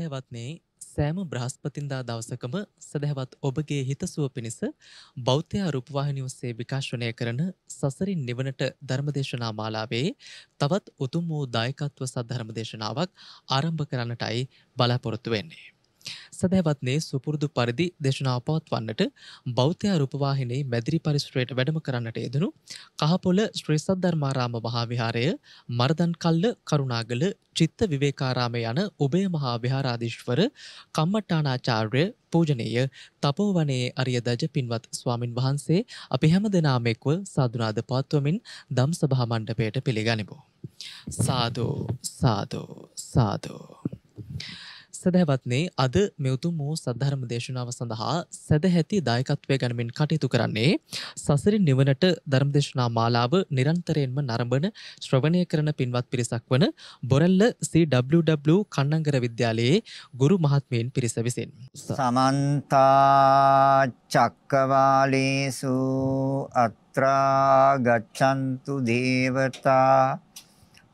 සැදැවත්නේ සෑම බ්‍රහස්පතින්දා දවසකම සැදැහවත් ඔබගේ හිතසුව පිණිස බෞද්ධය රුපවාහිනි ඔස්සේ විකාශනය කරන සසරින් නිවනට ධර්මදේශනා මාලාවේ තවත් උතුම් වූ දායකත්ව සද්ධර්මදේශනාවක් ආරම්භ කරන්නටයි බලාපොරොත්තු වෙන්නේ. සැදැවත්නේ සුපුරුදු පරිදි දේශනා පවත්වන්නට බෞද්ධයා රූපවාහිනී මැදිරි පරිසරයට වැඩම කරන්නට යෙදුණු කහපොළ ශ්‍රී සද්ධර්මාරාම මහා විහාරය මරදන්කල්ල කරුණාගල චිත්ත විවේකාරාමය යන ඔබේ මහා විහාරාධිශ්වර කම්මට්ටානාචාර්ය පූජනීය තපෝවනයේ අරියදජ පින්වත් ස්වාමින් වහන්සේ අපි හැම දෙනාම එක්ව සාදුනාද පවත්වමින් දම් සභා මණ්ඩපයට පිළිගනිමු. සාදු සාදු සාදු. සදහවත්නේ අද මෙවතුම් වූ සද්ධර්ම දේශනාව සඳහා සැදහැති දායකත්වය ගැනමින් කටයුතු කරන්නේ සසරින් නිවනට ධර්මදේශනා මාලාව නිරන්තරයෙන්ම නරඹන ශ්‍රවණය කරන පින්වත් පිරිසක් වන බොරල්ල CWW කන්නංගර විද්‍යාලයේ ගුරු මහත්මයන් පිරිස විසින්. සමන්තා චක්කවාලේසු අත්‍රා ගච්ඡන්තු දේවතා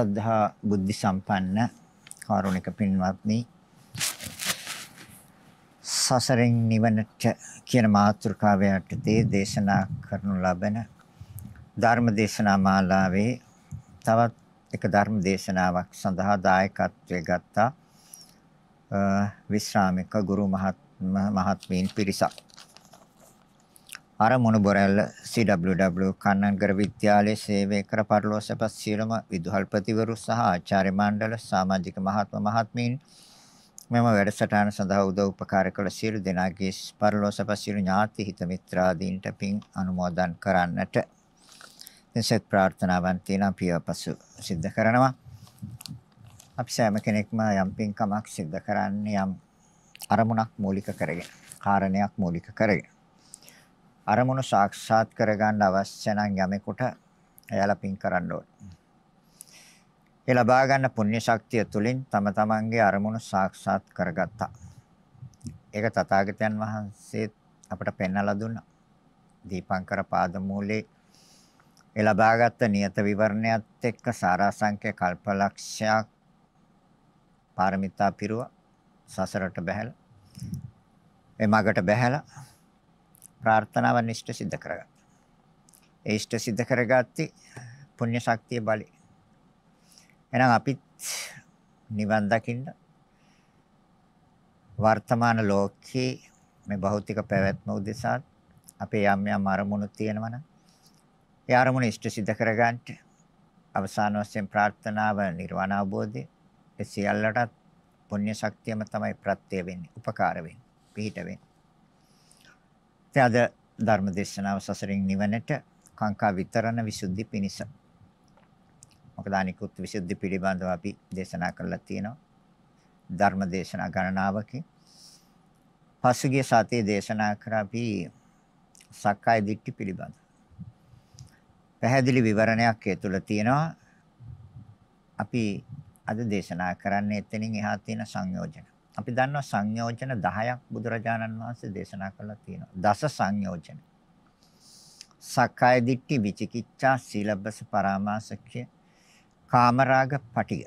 සද්ධා බුද්ධි සම්පන්න කාරුණික පින්වත්නි සසරෙන් නිවනට කියන මාතෘකාව යටතේ දේශනා කරනු ලබන ධර්ම දේශනා මාලාවේ තවත් එක ධර්ම දේශනාවක් සඳහා දායකත්වයේ ගත්තා විශ්‍රාමික ගුරු මහත්ම මහත්මීන් පිරිසක් අරමුණු බොරැල්ල CWW කන්නන්ගර විද්‍යාලයේ සේවය කර පරිලෝසපත් සියලුම විදුහල්පතිවරු සහ ආචාර්ය මණ්ඩල සමාජික මහත්ම මහත්මීන් මෙම වැඩසටහන සඳහා උදව් උපකාර කළ සියලු දෙනාගේ පරිලෝසපත් සියලු ඥාති හිත මිත්‍රාදීන්ට පින් අනුමෝදන් කරන්නට සෙත් ප්‍රාර්ථනාවන් තියෙනවා පියවපසු සිද්ධ කරනවා අපි සෑම කෙනෙක්ම යම් පින්කමක් සිද්ධ කරන්නේ යම් අරමුණක් මූලික කරගෙන කාරණයක් මූලික කරගෙන අරමුණු සාක්ෂාත් කරගන්න අවශ්‍ය නම් යමෙකුට එයාලා පින් කරන්න ඕනේ. ඒ ලබා ගන්න පුණ්‍ය ශක්තිය තුලින් තම තමන්ගේ අරමුණු සාක්ෂාත් කරගත්තා. ඒක තථාගතයන් වහන්සේ අපට පෙන්වලා දුන්නා. දීපංකර පාදමූලේ ඒ ලබාගත් නියත විවරණයත් එක්ක සාරාංශය කල්පලක්ෂයක් පාරමිතා පිරුවා සසරට බැහැලා ඒ මගට බැහැලා ප්‍රාර්ථනාව නිෂ්ඨ සිද්ධ කරගත්තා. ඒ ඉෂ්ඨ සිද්ධ කරගatti පුණ්‍ය ශක්තිය බලයි. එහෙනම් අපිත් නිවන් දකින්න වර්තමාන ලෝකයේ මේ භෞතික පැවැත්ම උදෙසා අපේ යම් යම් අරමුණු තියෙනවනම් ඒ අරමුණ ඉෂ්ට සිද්ධ කරගන්න අවසාන වශයෙන් ප්‍රාර්ථනාව නිර්වාණ අවබෝධය ඒ සියල්ලටත් පුණ්‍ය ශක්තියම තමයි ප්‍රත්‍ය වෙන්නේ, උපකාර වෙන්නේ, පිහිට වෙන්නේ. ඉතින් අද ධර්ම දේශනාව සසරින් නිවනට කාංකා විතරණ විසුද්ධි පිණිස. මොකද අනිකුත් විසුද්ධි පිළිබඳව අපි දේශනා කරලා තියෙනවා. ධර්ම දේශනා ගණනාවකින්. පසුගිය සතියේ දේශනා කර අපි සක්කාය දිට්ඨි පිළිබඳ. පැහැදිලි විවරණයක් ඒ තුළ තියෙනවා. අපි අද දේශනා කරන්නේ එතනින් එහා තියෙන සංයෝජන. අපි දන්නවා සංයෝජන 10ක් බුදුරජාණන් වහන්සේ දේශනා කළා තියෙනවා. දස සංයෝජන. සක්කාය දිට්ඨි විචිකිච්ඡා සීලබ්බස පරාමාසක්ඛ්‍ය කාමරාග පටිග.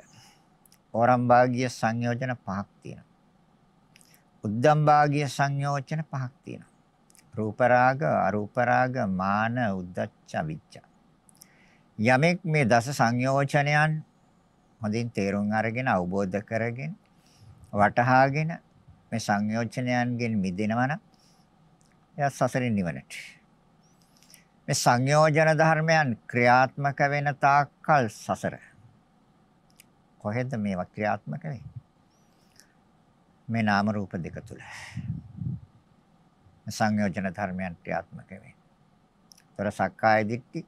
ඕරම්භාගිය සංයෝජන පහක් තියෙනවා. උද්දම්භාගිය සංයෝජන පහක් තියෙනවා. රූප රාග, අරූප රාග, මාන, උද්දච්ච, විච්ඡා. යමෙක් මේ දස සංයෝජනයන් හොඳින් තේරුම් අරගෙන අවබෝධ කරගෙන වටහාගෙන මේ සංයෝජනයන්ගෙන් මිදෙනවා නම් එයා සසරින් නිවනට. මේ සංයෝජන ධර්මයන් ක්‍රියාත්මක වෙන තාක්කල් සසර. කොහෙද මේවා ක්‍රියාත්මක වෙන්නේ? මේ නාම රූප දෙක තුල. සංයෝජන ධර්මයන් ක්‍රියාත්මක වෙන්නේ. ତොර සක්කාය දිට්ඨි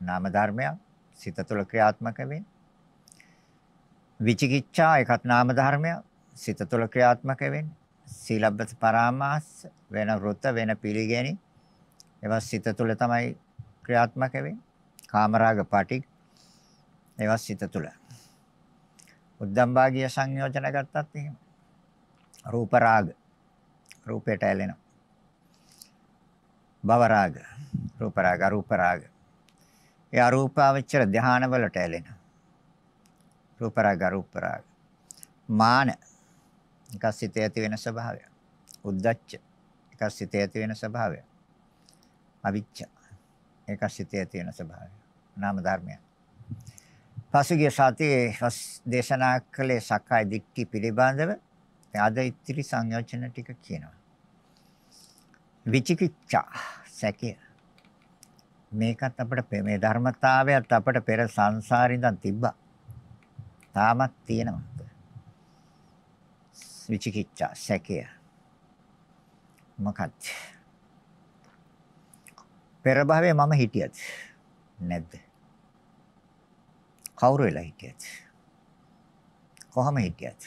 නාම ධර්මයක් සිත තුල ක්‍රියාත්මක වෙන්නේ. විචිකිච්ඡා එකත් නාම ධර්මයක් සිත තුළ ක්‍රියාත්මක වෙන්නේ. සීලබ්බත පරාමාස වෙන වෘත වෙන පිළිගැනි. ඒවා සිත තුළ තමයි ක්‍රියාත්මක වෙන්නේ. කාමරාග පාටි ඒවා සිත තුළ. උද්දම් භාගීය සංයෝජන ගත්තත් එහෙම. රූප රාග රූපයට ඇලෙනවා. භව රාග රූප රාග රූප රාග. ඒ අරූපාවචර ධානවලට ඇලෙනවා. රූපරාග අරූපරාග මාන එක සිතේ ඇති වෙන ස්වභාවය උද්දච්ච එක සිතේ ඇති වෙන ස්වභාවය අවිච්ඡ එක සිතේ ඇති වෙන ස්වභාවය නාම ධර්මය පසුගිය සතියේ දේශනා කළේ සක්කාය දිට්ඨි පිළිබඳව අද ඉතිරි සංයෝජන ටික කියනවා විචිකිච්ඡා සැකය මේකත් අපිට මේ ධර්මතාවයත් අපිට පෙර සංසාරින්දන් තිබ්බා තාමත් තියෙනවා. විචිකිච්ඡා සැකය. මොකක්ද? පෙර භවයේ මම හිටියද? නැද්ද? කවුරු වෙලා හිටියද? කොහම හිටියද?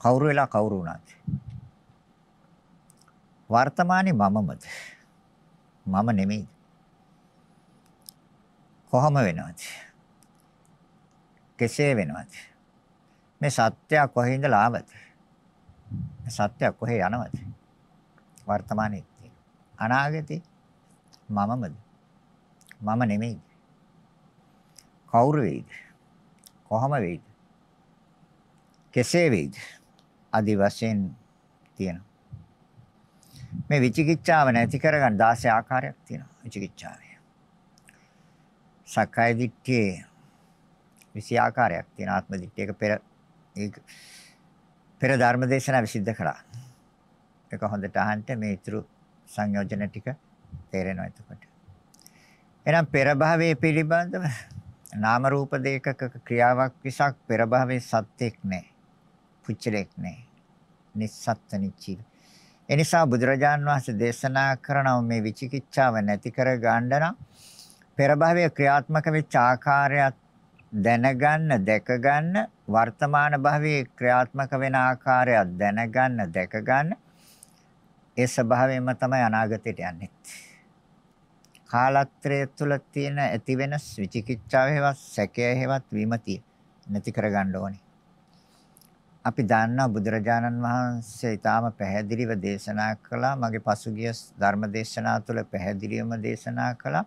කවුරු වෙලා කවුරු වුණාද? වර්තමානයේ මමමද? මම නෙමෙයි. කොහම වෙනවද? කෙසේ වෙනවද? මේ සත්‍ය කොහේ ඉඳලා ආවද? සත්‍ය කොහේ යනවද? වර්තමානයේ තියෙන. අනාගතේ මමමද? මම නෙමෙයි. කවුරු වෙයිද? කොහම වෙයිද? කෙසේ වෙයිද? আদি වශයෙන් තියෙනවා. මේ විචිකිච්ඡාව නැති කරගන්න 16 ආකාරයක් තියෙනවා විචිකිච්ඡාවේ. සක්කාය දිට්ඨියේ විසි ආකාරයක් තියෙන ආත්ම දිට්ඨිය. ඒක පෙර ඒක පෙර ධර්මදේශනා විසිද්ධ කළා. ඒක හොඳට අහන්න මේ ඊතුරු සංයෝජන ටික තේරෙනවා එතකොට. එහෙනම් පෙර භවයේ පිළිබඳව නාම රූප දෙකක ක්‍රියාවක් විසක් පෙර භවයේ සත්‍යක් නැහැ. පුච්චලෙක් නැහැ. නිස්සත්ත්‍ය නිච්චී. එනිසා බුදුරජාන් වහන්සේ දේශනා කරන මේ විචිකිච්ඡාව නැති කර ගන්න නම් පෙර භවයේ ක්‍රියාත්මක වෙච්ච ආකාරයත් දැනගන්න දැකගන්න වර්තමාන භවයේ ක්‍රියාත්මක වෙන ආකාරයක් දැනගන්න දැකගන්න ඒ ස්වභාවයෙන්ම තමයි අනාගතයට යන්නේ. කාලත්‍රය තුළ තියෙන ඇති වෙනස් විචිකිච්ඡාවෙහිවත් සැකයෙහිවත් විමතිය නැති කරගන්න ඕනේ. අපි දන්නා බුදුරජාණන් වහන්සේ ඊටාම පැහැදිලිව දේශනා කළා මගේ පසුගිය ධර්ම දේශනා තුළ පැහැදිලිවම දේශනා කළා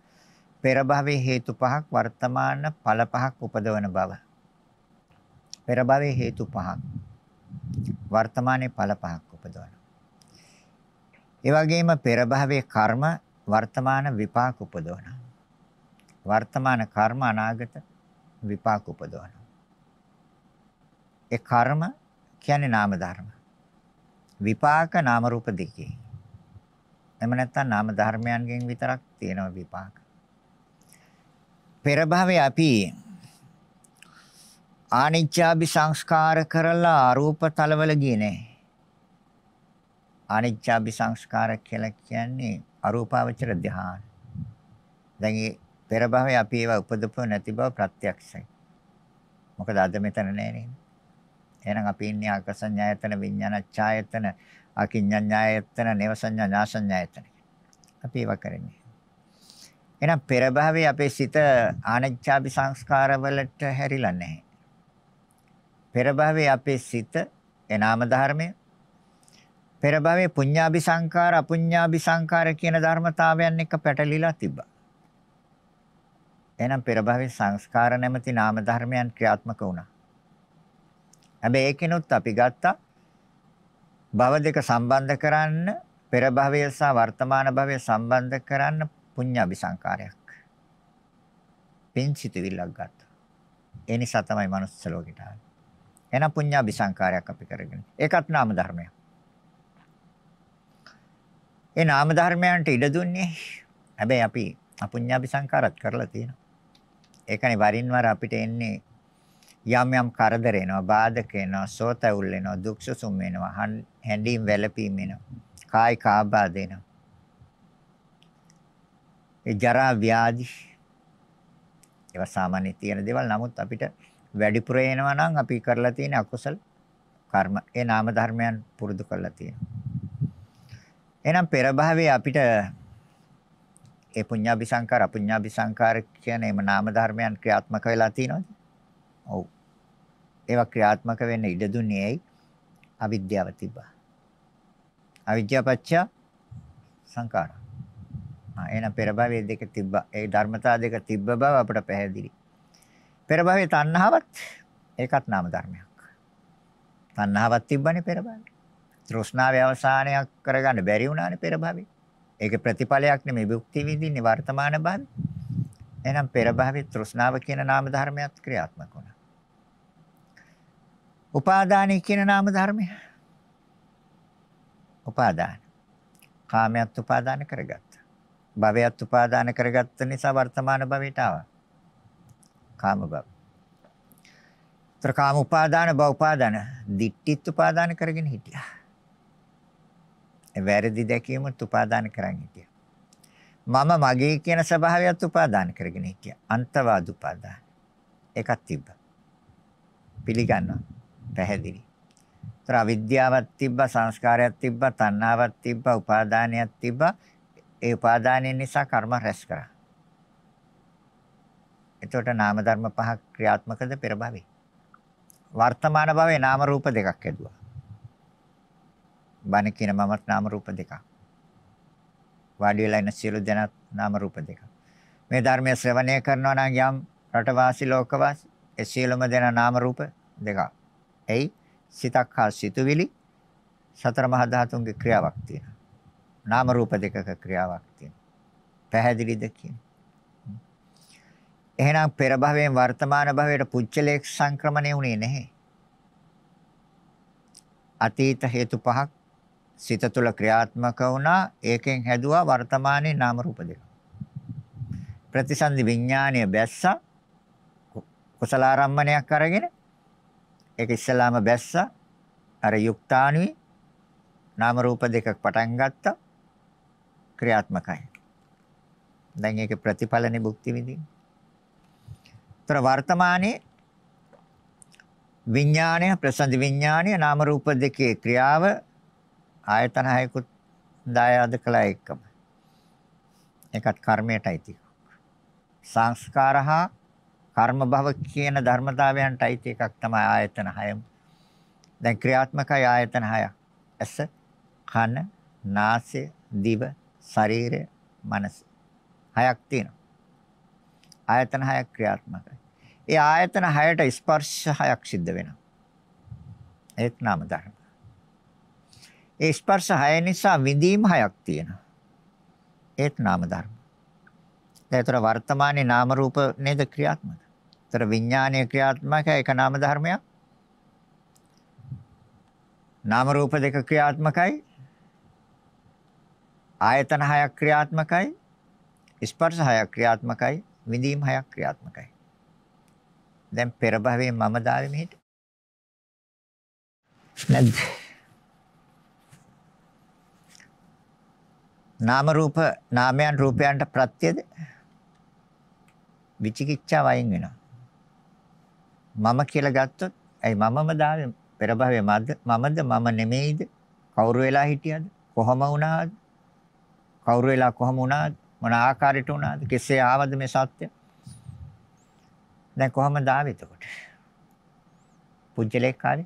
පෙර භවයේ හේතු පහක් වර්තමාන ඵල පහක් උපදවන බව. පෙර භවයේ හේතු පහක් වර්තමානයේ ඵල පහක් උපදවන. ඒ වගේම පෙර භවයේ කර්ම වර්තමාන විපාක උපදවන. වර්තමාන කර්ම අනාගත විපාක උපදවන. ඒ කර්ම කියන්නේ නාම ධර්ම. විපාක නාම රූප දෙකේ. එම නැත්තම් නාම ධර්මයන්ගෙන් විතරක් තියෙනවා විපාක. පෙර භවයේ අපි ආනිච්ඡාභි සංස්කාර කරලා අරූප තලවල ගියේ නෑ. ආනිච්ඡාභි සංස්කාර කියලා කියන්නේ අරූපාවචර ධ්‍යාන. දැන් මේ පෙර භවයේ අපි ඒවා උපදපුව නැති බව ප්‍රත්‍යක්ෂයි. මොකද අද මෙතන නෑ නේද? එහෙනම් අපි ඉන්නේ ආකසඤ්ඤායතන විඤ්ඤාණච්ඡායතන අකිඤ්ඤඤ්ඤායතන නේවසඤ්ඤා ඥාසඤ්ඤායතන. අපි ඒවා කරන්නේ. එහෙනම් පෙර භවයේ අපේ සිත ආනච්ඡාපි සංස්කාරවලට හැරිලා නැහැ. පෙර භවයේ අපේ සිත එනාම ධර්මය පෙර භවයේ පුඤ්ඤාභි සංකාර අපුඤ්ඤාභි සංකාර කියන ධර්මතාවයන් එක්ක පැටලිලා තිබ්බා. එහෙනම් පෙර භවයේ සංස්කාර නැමැති නාම ධර්මයන් ක්‍රියාත්මක වුණා. හැබැයි ඒකිනුත් අපි ගත්තා භව දෙක සම්බන්ධ කරන්න පෙර භවය සහ වර්තමාන භවය සම්බන්ධ කරන්න පුඤ්ඤ අபிසංකාරයක්. පින්සිතවිල්ලක් ගත්තා. ඒ නිසා තමයි manuss ලෝකෙට ආවේ. එහෙනම් පුඤ්ඤ අபிසංකාරයක් අපි කරගෙන. ඒකත් නාම ධර්මයක්. ඒ නාම ධර්මයන්ට ඉඩ දුන්නේ හැබැයි අපි අපුඤ්ඤාපි සංකාරත් කරලා තියෙනවා. ඒකනේ වරින් වර අපිට එන්නේ යම් යම් කරදර එනවා, බාධක එනවා, සෝතැවුල් එනවා, දුක්සුසුම් එනවා, හැඬීම් වැළපීම් එනවා, කායික ආබාධ එනවා. ඒ ජරා ව්‍යාධි ඒවා සාමාන්‍ය තියෙන දේවල් නමුත් අපිට වැඩිපුර එනවා නම් අපි කරලා තියෙන අකුසල කර්ම ඒ නාම ධර්මයන් පුරුදු කරලා තියෙනවා. එහෙනම් පෙර භාවයේ අපිට ඒ පුඤ්ඤාභි සංකාර අපුඤ්ඤාභි සංකාර කියන එම නාම ධර්මයන් ක්‍රියාත්මක වෙලා තියෙනවද? ඔව්. ඒවා ක්‍රියාත්මක වෙන්න ඉඩ දුන්නේ ඇයි? අවිද්‍යාව තිබ්බා. අවිද්‍යාව පත්‍ය සංකාරා ආ එහෙනම් පෙර භවයේ දෙක තිබ්බා. ඒ ධර්මතා දෙක තිබ්බ බව අපට පැහැදිලි. පෙර භවයේ තණ්හාවත් ඒකත් නාම ධර්මයක්. තණ්හාවක් තිබ්බනේ පෙර භවයේ. තෘෂ්ණාවේ අවසානයක් කරගන්න බැරි වුණානේ පෙර භවයේ. ඒක ප්‍රතිඵලයක් නෙමෙයි භුක්ති විඳින්නේ වර්තමාන භවයේ. එහෙනම් පෙර භවයේ තෘෂ්ණාව කියන නාම ධර්මයක් ක්‍රියාත්මක වුණා. උපාදානයි කියන නාම ධර්මය. උපාදාන. කාමයට උපාදාන කරගත්තා. භවයත් උපාදාන කරගත්ත නිසා වර්තමාන භවයට ආවා. කාම භව. ත්‍රකාම උපාදාන භව උපාදාන දිට්ඨිත් උපාදාන කරගෙන හිටියා. වැරදි දැකීමත් උපාදාන කරන් හිටියා. මම මගේ කියන ස්වභාවයත් උපාදාන කරගෙන හිටියා. අන්තවාද උපාදාන. එකක් තිබ්බා. පිළිගන්නවා. පැහැදිලි. ඒතර අවිද්‍යාවක් තිබ්බා, සංස්කාරයක් තිබ්බා, තණ්හාවක් තිබ්බා, උපාදානයක් තිබ්බා. ඒ උපාදානය නිසා කර්ම රැස් කරා. එතකොට නාම ධර්ම පහක් ක්‍රියාත්මකද පෙර භවයේ. වර්තමාන භවයේ නාම රූප දෙකක් ඇදුවා. බණ කියන මමත් නාම රූප දෙකක්. වාඩි වෙලා ඉන සියලු දෙනාත් නාම රූප දෙකක්. මේ ධර්මය ශ්‍රවණය කරනවා නම් යම් රටවාසී ලෝකවාසී ඒ සියලුම දෙනා නාම රූප දෙකක්. එයි සිතක් හා සිතුවිලි සතර මහා ධාතුන්ගේ ක්‍රියාවක් තියෙනවා. නාම රූප දෙකක ක්‍රියාවක් තියෙනවා. පැහැදිලිද කියන්නේ? එහෙනම් පෙර භවයෙන් වර්තමාන භවයට පුච්චලේක් සංක්‍රමණය වුණේ නැහැ. අතීත හේතු පහක් සිත තුළ ක්‍රියාත්මක වුණා. ඒකෙන් හැදුවා වර්තමානයේ නාම රූප දෙක. ප්‍රතිසන්දි විඥානය බැස්සා කුසල ආරම්මණයක් අරගෙන ඒක ඉස්සලාම බැස්සා අර යුක්තාණුයි නාම රූප දෙකක් පටන් ගත්තා ක්‍රියාත්මකයි. දැන් ඒක ප්‍රතිඵලනේ භුක්ති විඳින්නේ. ତර වර්තමානයේ විඥාණය ප්‍රසන්දි විඥාණය නාම රූප දෙකේ ක්‍රියාව ආයතන හයකුත් දායාද කළා එකම. ඒකත් කර්මයටයි තියෙන්නේ. සංස්කාරහා කර්ම භව කියන ධර්මතාවයන්ටයි තියෙ එකක් තමයි ආයතන හයම. දැන් ක්‍රියාත්මකයි ආයතන හයක්. ඇස, කන, නාසය, දිව, ශරීරය, මනස. හයක් තියෙනවා. ආයතන හයක් ක්‍රියාත්මකයි. ඒ ආයතන හයට ස්පර්ශ හයක් සිද්ධ වෙනවා. ඒත් නාම ධර්ම. ඒ ස්පර්ශ හය නිසා විඳීම් හයක් තියෙනවා. ඒත් නාම ධර්ම. ඒතර වර්තමානයේ නාම රූප නේද ක්‍රියාත්මක. ඒතර විඥානීය ක්‍රියාත්මක ඒක නාම ධර්මයක්. නාම රූප දෙක ක්‍රියාත්මකයි ආයතන හයක් ක්‍රියාත්මකයි. ස්පර්ශ හයක් ක්‍රියාත්මකයි. විඳීම් හයක් ක්‍රියාත්මකයි. දැන් පෙර භවයේ මම දාවේ මෙහෙට. නැද්ද? නාම රූප නාමයන් රූපයන්ට ප්‍රත්‍යද විචිකිච්ඡා වයින් වෙනවා. මම කියලා ගත්තොත් ඇයි මමම දාවේ පෙර භවයේ මමද මම නෙමෙයිද කවුරු වෙලා හිටියද කොහම වුණාද කවුරු වෙලා කොහම වුණාද? මොන ආකාරයට වුණාද? කෙසේ ආවද මේ සත්‍ය? දැන් කොහමද ආවේ එතකොට? පුජ්‍යලෙක් ආවේ?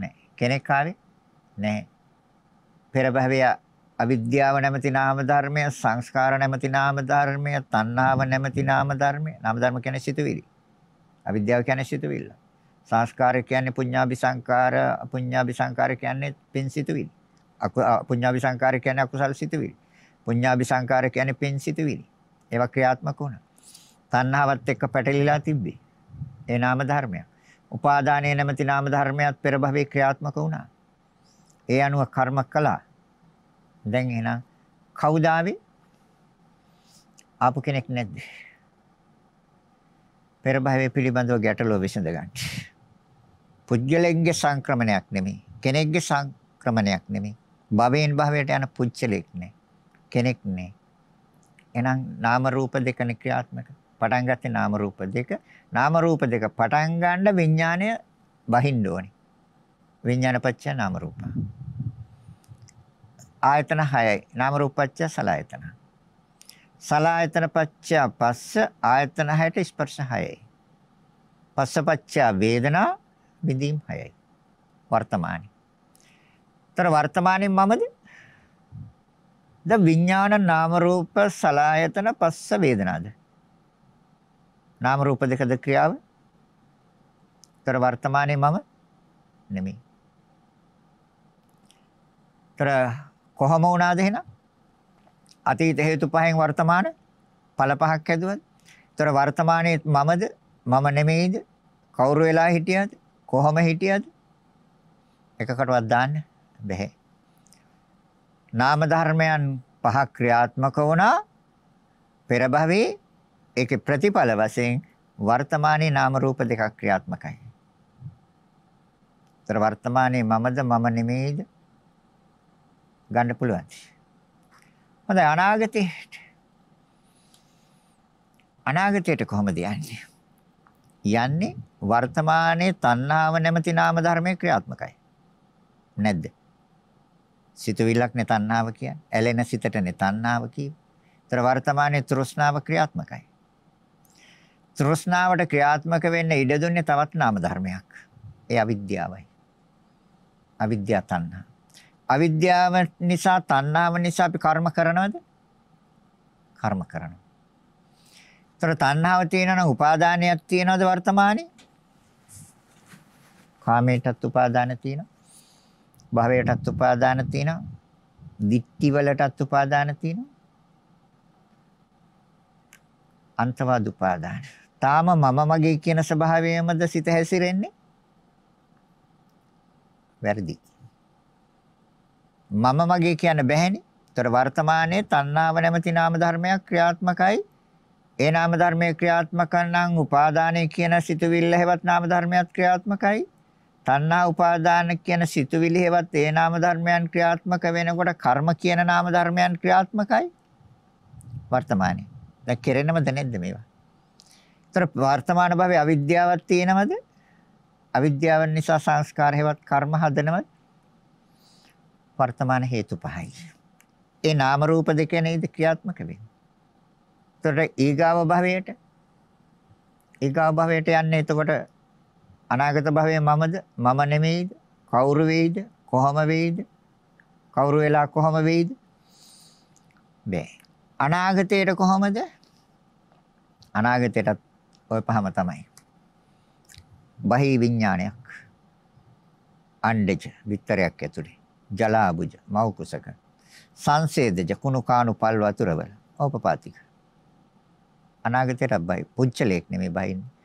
නැහැ. කෙනෙක් ආවේ? නැහැ. පෙරභවය අවිද්‍යාව නැමැති නාම ධර්මය, සංස්කාර නැමැති නාම ධර්මය, තණ්හාව නැමැති නාම ධර්මය. නාම ධර්ම කියන්නේ සිතුවිලි. අවිද්‍යාව කියන්නේ සිතුවිල්ල. සංස්කාර කියන්නේ පුඤ්ඤාභි සංකාර, අපුඤ්ඤාභි සංකාර කියන්නේ පින් සිතුවිලි. පුඤ්ඤාවි සංකාරය කියන්නේ අකුසල් සිතුවිලි. පුඤ්ඤාවි සංකාරය කියන්නේ පින් සිතුවිලි. ඒවා ක්‍රියාත්මක වුණා. තණ්හාවත් එක්ක පැටලිලා තිබ්බේ. ඒ නාම ධර්මයක්. උපාදානයේ නැමැති නාම ධර්මයක් පෙර භවයේ ක්‍රියාත්මක වුණා. ඒ අනුව කර්ම කළා. දැන් එහෙනම් කවුද ආවේ? ආපු කෙනෙක් නැද්ද? පෙර භවයේ පිළිබඳව ගැටලුව විසඳ ගන්න. පුජ්‍යලෙන්ගේ සංක්‍රමණයක් නෙමෙයි. කෙනෙක්ගේ සංක්‍රමණයක් නෙමෙයි. භවයෙන් භවයට යන පුච්චලෙක් නේ. කෙනෙක් නේ. එහෙනම් නාම රූප දෙකනේ ක්‍රියාත්මක. පටන් ගත්තේ නාම රූප දෙක. නාම රූප දෙක පටන් ගන්න විඥාණය බහින්න ඕනේ. විඥානපච්ච නාම රූප. ආයතන 6යි. නාම රූපච්ච සලආයතන. සලආයතනපච්ච පස්ස ආයතන 6ට ස්පර්ශ 6යි. පස්සපච්ච වේදනා විඳීම් 6යි. වර්තමානයේ ତර වර්තමානයේ මමද? ද විඥාන නාම රූප සලායතන පස්ස වේදනාද? නාම රූප දෙකද ක්‍රියාව? තර වර්තමානයේ මම නෙමෙයි. තර කොහම වුණාද එහෙනම්? අතීත හේතු පහෙන් වර්තමාන ඵල පහක් හැදුවද? තර වර්තමානයේ මමද? මම නෙමෙයිද? කවුරු වෙලා හිටියද? කොහම හිටියද? එකකටවත් දාන්නේ බෑ. නාම ධර්මයන් පහ ක්‍රියාත්මක වුණා පෙර භවයේ ඒකේ ප්‍රතිඵල වශයෙන් වර්තමානයේ නාම රූප දෙකක් ක්‍රියාත්මකයි. ତර වර්තමානයේ මමද මම නෙමෙයිද ගන්න පුළුවන්. හොඳයි අනාගතේ අනාගතයට කොහොමද යන්නේ? යන්නේ වර්තමානයේ තණ්හාව නැමැති නාම ධර්මයේ ක්‍රියාත්මකයි. නැද්ද? සිතුවිල්ලක් නේ තණ්හාව කියන්නේ. ඇලෙන සිතට නේ තණ්හාව කියන්නේ. ඒතර වර්තමානයේ තෘෂ්ණාව ක්‍රියාත්මකයි. තෘෂ්ණාවට ක්‍රියාත්මක වෙන්න ඉඩ දුන්නේ තවත් නාම ධර්මයක්. ඒ අවිද්‍යාවයි. අවිද්‍යා තණ්හා. අවිද්‍යාව නිසා තණ්හාව නිසා අපි කර්ම කරනවද? කර්ම කරනවා. ඒතර තණ්හාව තියෙනවා නම් උපාදානයක් තියෙනවද වර්තමානයේ? කාමයටත් උපාදාන තියෙනවා. භවයටත් උපාදාන තියෙනවා. දික්ටි වලටත් උපාදාන තියෙනවා. අන්තවාද උපාදාන. තාම මම මගේ කියන ස්වභාවයමද සිත හැසිරෙන්නේ? වැරදි. මම මගේ කියන්න බැහැනේ. ඒතර වර්තමානයේ තණ්හාව නැමැති නාම ධර්මයක් ක්‍රියාත්මකයි. ඒ නාම ධර්මයේ ක්‍රියාත්මක නම් උපාදානයේ කියන සිතුවිල්ල හැවත් නාම ධර්මයක් ක්‍රියාත්මකයි. තණ්හා උපාදාන කියන සිතුවිලි හේවත් ඒ නාම ධර්මයන් ක්‍රියාත්මක වෙනකොට කර්ම කියන නාම ධර්මයන් ක්‍රියාත්මකයි වර්තමානයේ. දැන් කෙරෙනවද නැද්ද මේවා? ඒතර වර්තමාන භවයේ අවිද්‍යාවක් තියෙනවද? අවිද්‍යාව නිසා සංස්කාර හේවත් කර්ම හදනවද? වර්තමාන හේතු පහයි. ඒ නාම රූප දෙක නේද ක්‍රියාත්මක වෙන්නේ. ඒතර ඊගාව භවයට ඊගාව භවයට යන්නේ එතකොට අනාගත භවයේ මමද? මම නෙමෙයිද? කවුරු වෙයිද? කොහම වෙයිද? කවුරු වෙලා කොහම වෙයිද? බෑ. අනාගතයට කොහමද? අනාගතයටත් ওই පහම තමයි. බහි විඥානයක්. අණ්ඩජ විතරයක් ඇතුලේ. ජලාබුජ මව් කුසක. සංසේදජ කුණු කාණු පල් වතුරවල. ඕපපාතික. අනාගතයට බයි පුච්චලයක් නෙමෙයි බයින්නේ.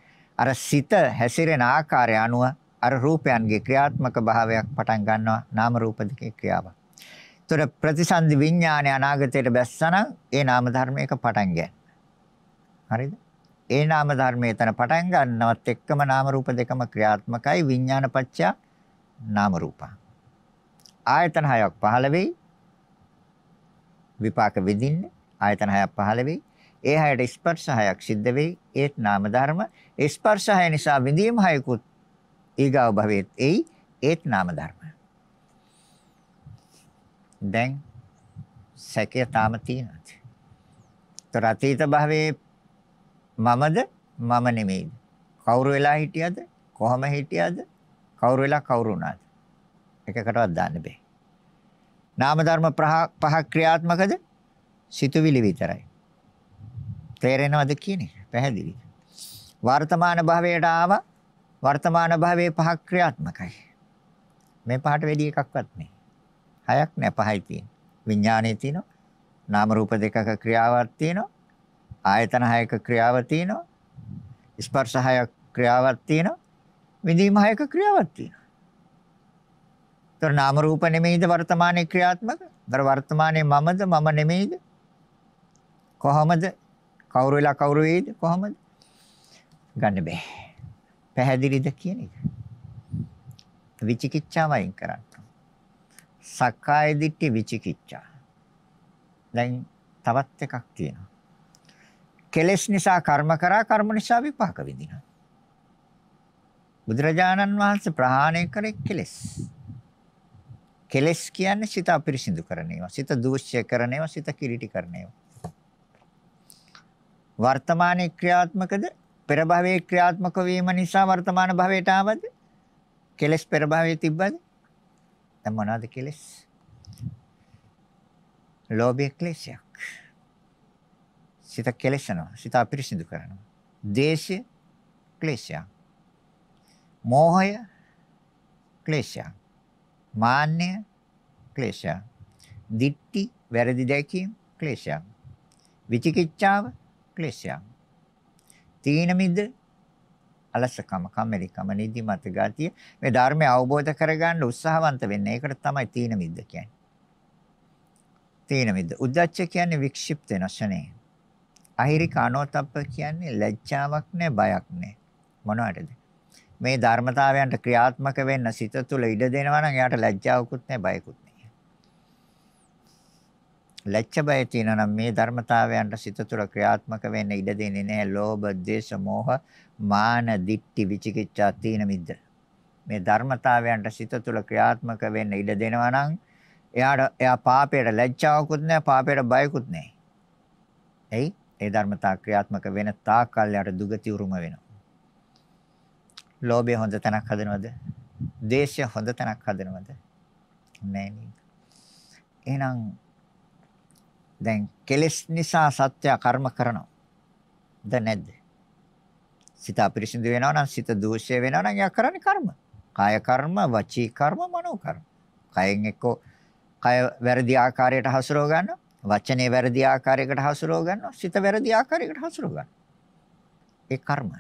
අර සිත හැසිරෙන ආකාරය අනුව අර රූපයන්ගේ ක්‍රියාත්මක භාවයක් පටන් ගන්නවා නාම රූප දෙකේ ක්‍රියාව. ඒතර ප්‍රතිසන්දි විඥානය අනාගතයට බැස්සනම් ඒ නාම ධර්මයක පටන් ගන්න. හරිද? ඒ නාම ධර්මයේ තන පටන් ගන්නවත් එක්කම නාම රූප දෙකම ක්‍රියාත්මකයි විඥාන පත්‍ය නාම රූප. ආයතන හයක් පහළ වෙයි. විපාක විඳින්න ආයතන හයක් පහළ වෙයි. ඒ හැයට ස්පර්ශහයක් සිද්ධ වෙයි. ඒත් නාම ධර්ම ස්පර්ශහය නිසා විඳීම් හයකුත් ඊගාව භවෙත් එයි. ඒත් නාම ධර්ම. දැන් සැකය තාම තියෙනවා. ତර අතීත භවයේ මමද මම නෙමෙයිද? කවුරු වෙලා හිටියද? කොහම හිටියද? කවුරු වෙලා කවුරු වුණාද? එකකටවත් දාන්න බෑ. නාම ධර්ම පහ ක්‍රියාත්මකද? සිතුවිලි විතරයි. තේරෙනවද කියන්නේ? පැහැදිලි. වර්තමාන භවයට ආවා. වර්තමාන භවයේ පහක් ක්‍රියාත්මකයි. මේ පහට වැඩි එකක්වත් නැහැ. හයක් නැහැ පහයි තියෙන්නේ. විඥානයේ තියෙනවා. නාම රූප දෙකක ක්‍රියාවක් තියෙනවා. ආයතන හයක ක්‍රියාවක් තියෙනවා. ස්පර්ශ හයක ක්‍රියාවක් තියෙනවා. විඳීම හයක ක්‍රියාවක් තියෙනවා. ତොර නාම රූප නෙමෙයිද වර්තමානයේ ක්‍රියාත්මක? ତොර වර්තමානයේ මමද මම නෙමෙයිද? කොහොමද කවුරු වෙලා කවුරු වෙයිද කොහමද ගන්න බෑ පැහැදිලිද කියන එක විචිකිච්ඡාව අයින් කරන්න සක්කාය දිට්ඨි විචිකිච්ඡා දැන් තවත් එකක් තියෙනවා කෙලෙස් නිසා කර්ම කරා කර්ම නිසා විපාක විඳිනවා බුදුරජාණන් වහන්සේ ප්‍රහාණය කරේ කෙලෙස් කෙලස් කියන්නේ සිත අපිරිසිදු කරන ඒවා, සිත දූෂ්‍ය කරන ඒවා, සිත කිලිටි කරන ඒවා. වර්තමානයේ ක්‍රියාත්මකද පෙර භවයේ ක්‍රියාත්මක වීම නිසා වර්තමාන භවයට ආවද කෙලස් පෙර භවයේ තිබ්බද දැන් මොනවද කෙලස් ලෝභය ක්ලේශයක් සිත කෙලසනවා සිත අපිරිසිදු කරනවා දේශය ක්ලේශයක් මෝහය ක්ලේශයක් මාන්නය ක්ලේශයක් දික්ටි වැරදි දැකීම ක්ලේශයක් විචිකිච්ඡාව ක්ලේශයන්. තීන මිද අලසකම කම්මැලිකම නිදිමත ගතිය මේ ධර්මය අවබෝධ කරගන්න උත්සාහවන්ත වෙන්න. ඒකට තමයි තීන මිද්ද කියන්නේ. තීන මිද්ද. උද්දච්ච කියන්නේ වික්ෂිප්ත වෙන ශනේ. අහිරික අනෝතප්ප කියන්නේ ලැජ්ජාවක් නැහැ බයක් නැහැ. මොනවටද? මේ ධර්මතාවයන්ට ක්‍රියාත්මක වෙන්න සිත තුළ ඉඩ දෙනවා නම් එයාට ලැජ්ජාවකුත් නැහැ බයකුත් ලැච්ඡ බය තියෙනවා නම් මේ ධර්මතාවයන්ට සිත තුළ ක්‍රියාත්මක වෙන්න ඉඩ දෙන්නේ නැහැ. ලෝභ, ද්වේෂ, මෝහ, මාන, දික්ටි, විචිකිච්ඡා, තීන මිද්ද. මේ ධර්මතාවයන්ට සිත තුළ ක්‍රියාත්මක වෙන්න ඉඩ දෙනවා නම් එයාට එයා පාපයට ලැජ්ජාවකුත් නැහැ, පාපයට බයකුත් නැහැ. එයි ඒ ධර්මතා ක්‍රියාත්මක වෙන තාක්කල් යාට දුගති උරුම වෙනවා. ලෝභය හොඳ තැනක් හදනවද? ද්වේෂය හොඳ තැනක් හදනවද? නැහැ නේද? එහෙනම් දැන් කෙලෙස් නිසා සත්‍ය කර්ම කරනවද නැද්ද? සිත අපිරිසිදු වෙනවා නම් සිත දෝෂය වෙනවා නම් යා කරන්නේ කර්ම. කාය කර්ම, වචී කර්ම, මනෝ කර්ම. කයෙන් එක්ක කය වැරදි ආකාරයට හසුරව ගන්නවා. වචනේ වැරදි ආකාරයකට හසුරව ගන්නවා. සිත වැරදි ආකාරයකට හසුරව ගන්නවා. ඒ කර්ම.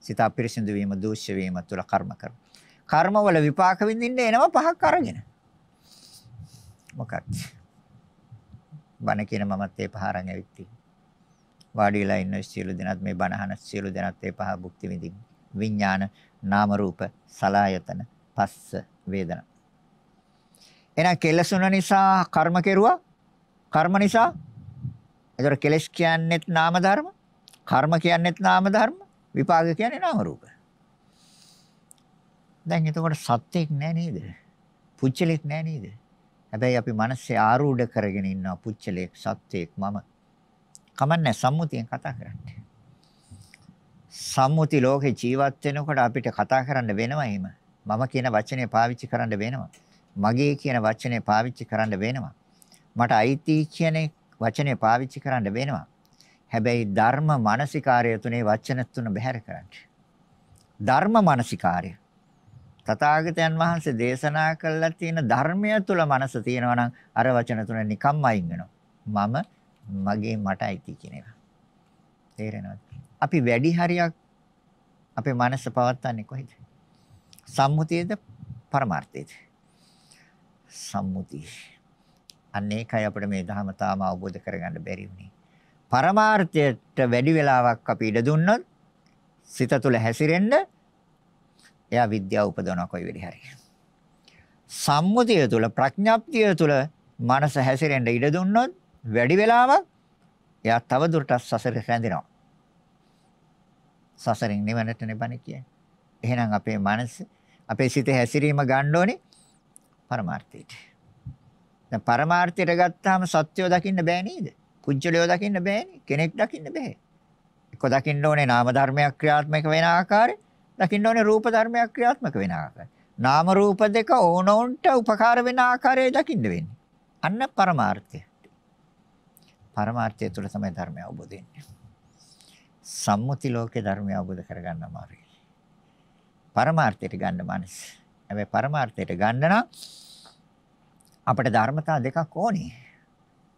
සිත අපිරිසිදු වීම, දෝෂ වීම තුළ කර්ම කරනවා. කර්මවල විපාක විඳින්න එනවා පහක් අරගෙන. මොකක්ද? බණ කියන මමත් ඒ පහ අරන් ඇවිත් තියෙනවා. වාඩිලා ඉන්න සියලු දෙනාත් මේ බණ අහන සියලු දෙනාත් ඒ පහ භුක්ති විඳින්න. විඥාන, නාම රූප, සලායතන, පස්ස, වේදනා. එහෙනම් කෙලසුන නිසා කර්ම කෙරුවා. කර්ම නිසා එතකොට කෙලස් කියන්නේත් නාම ධර්ම, කර්ම කියන්නේත් නාම ධර්ම, විපාක කියන්නේ නාම රූප. දැන් එතකොට සත්‍යෙක් නෑ නේද? පුච්චලෙක් නෑ නේද? හැබැයි අපි මනසේ ආරූඪ කරගෙන ඉන්නවා පුච්චලයක් සත්‍යයක් මම. කමන්නේ සම්මුතියෙන් කතා කරන්නේ. සම්මුති ලෝකේ ජීවත් වෙනකොට අපිට කතා කරන්න වෙනවා එහෙම. මම කියන වචනේ පාවිච්චි කරන්න වෙනවා. මගේ කියන වචනේ පාවිච්චි කරන්න වෙනවා. මට අයිති කියන වචනේ පාවිච්චි කරන්න වෙනවා. හැබැයි ධර්ම මානසිකාර්ය තුනේ වචන තුන බැහැර කරන්න. ධර්ම මානසිකාර්ය තථාගතයන් වහන්සේ දේශනා කළා තියෙන ධර්මය තුල මනස තියෙනවා නම් අර වචන තුන නිකම්ම අයින් වෙනවා. මම මගේ මට අයිති කියන එක. තේරෙනවද? අපි වැඩි හරියක් අපේ මනස පවත්න්නේ කොහෙද? සම්මුතියේද පරමාර්ථයේද? සම්මුතිය. අනේකයි අපිට මේ ධර්ම තාම අවබෝධ කරගන්න බැරි වුණේ. පරමාර්ථයට වැඩි වෙලාවක් අපි ඉඩ දුන්නොත් සිත තුළ හැසිරෙන්න එයා විද්‍යාව උපදවන කොයි වෙලේ හරි. සම්මුතිය තුල ප්‍රඥාප්තිය තුල මනස හැසිරෙන්න ඉඩ දුන්නොත් වැඩි වෙලාවක් එයා තව දුරටත් සසරේ රැඳෙනවා. සසරින් නිවනට නෙබණ කියන්නේ. එහෙනම් අපේ මනස අපේ සිතේ හැසිරීම ගන්න ඕනේ පරමාර්ථයට. දැන් පරමාර්ථයට ගත්තාම සත්‍යය දකින්න බෑ නේද? කුජලයෝ දකින්න බෑනේ. කෙනෙක් දකින්න බෑ. එක දකින්න ඕනේ නාම ධර්මයක් ක්‍රියාත්මක වෙන ආකාරය. දකින්න ඕනේ රූප ධර්මයක් ක්‍රියාත්මක වෙන ආකාරය. නාම රූප දෙක ඕනෝන්ට උපකාර වෙන ආකාරය දකින්න වෙන්නේ. අන්න පරමාර්ථය. පරමාර්ථය තුල තමයි ධර්මය අවබෝධ වෙන්නේ. සම්මුති ලෝකේ ධර්මය අවබෝධ කරගන්න අමාරුයි. පරමාර්ථයට ගන්න මනස. හැබැයි පරමාර්ථයට ගන්න නම් අපිට ධර්මතා දෙකක් ඕනේ.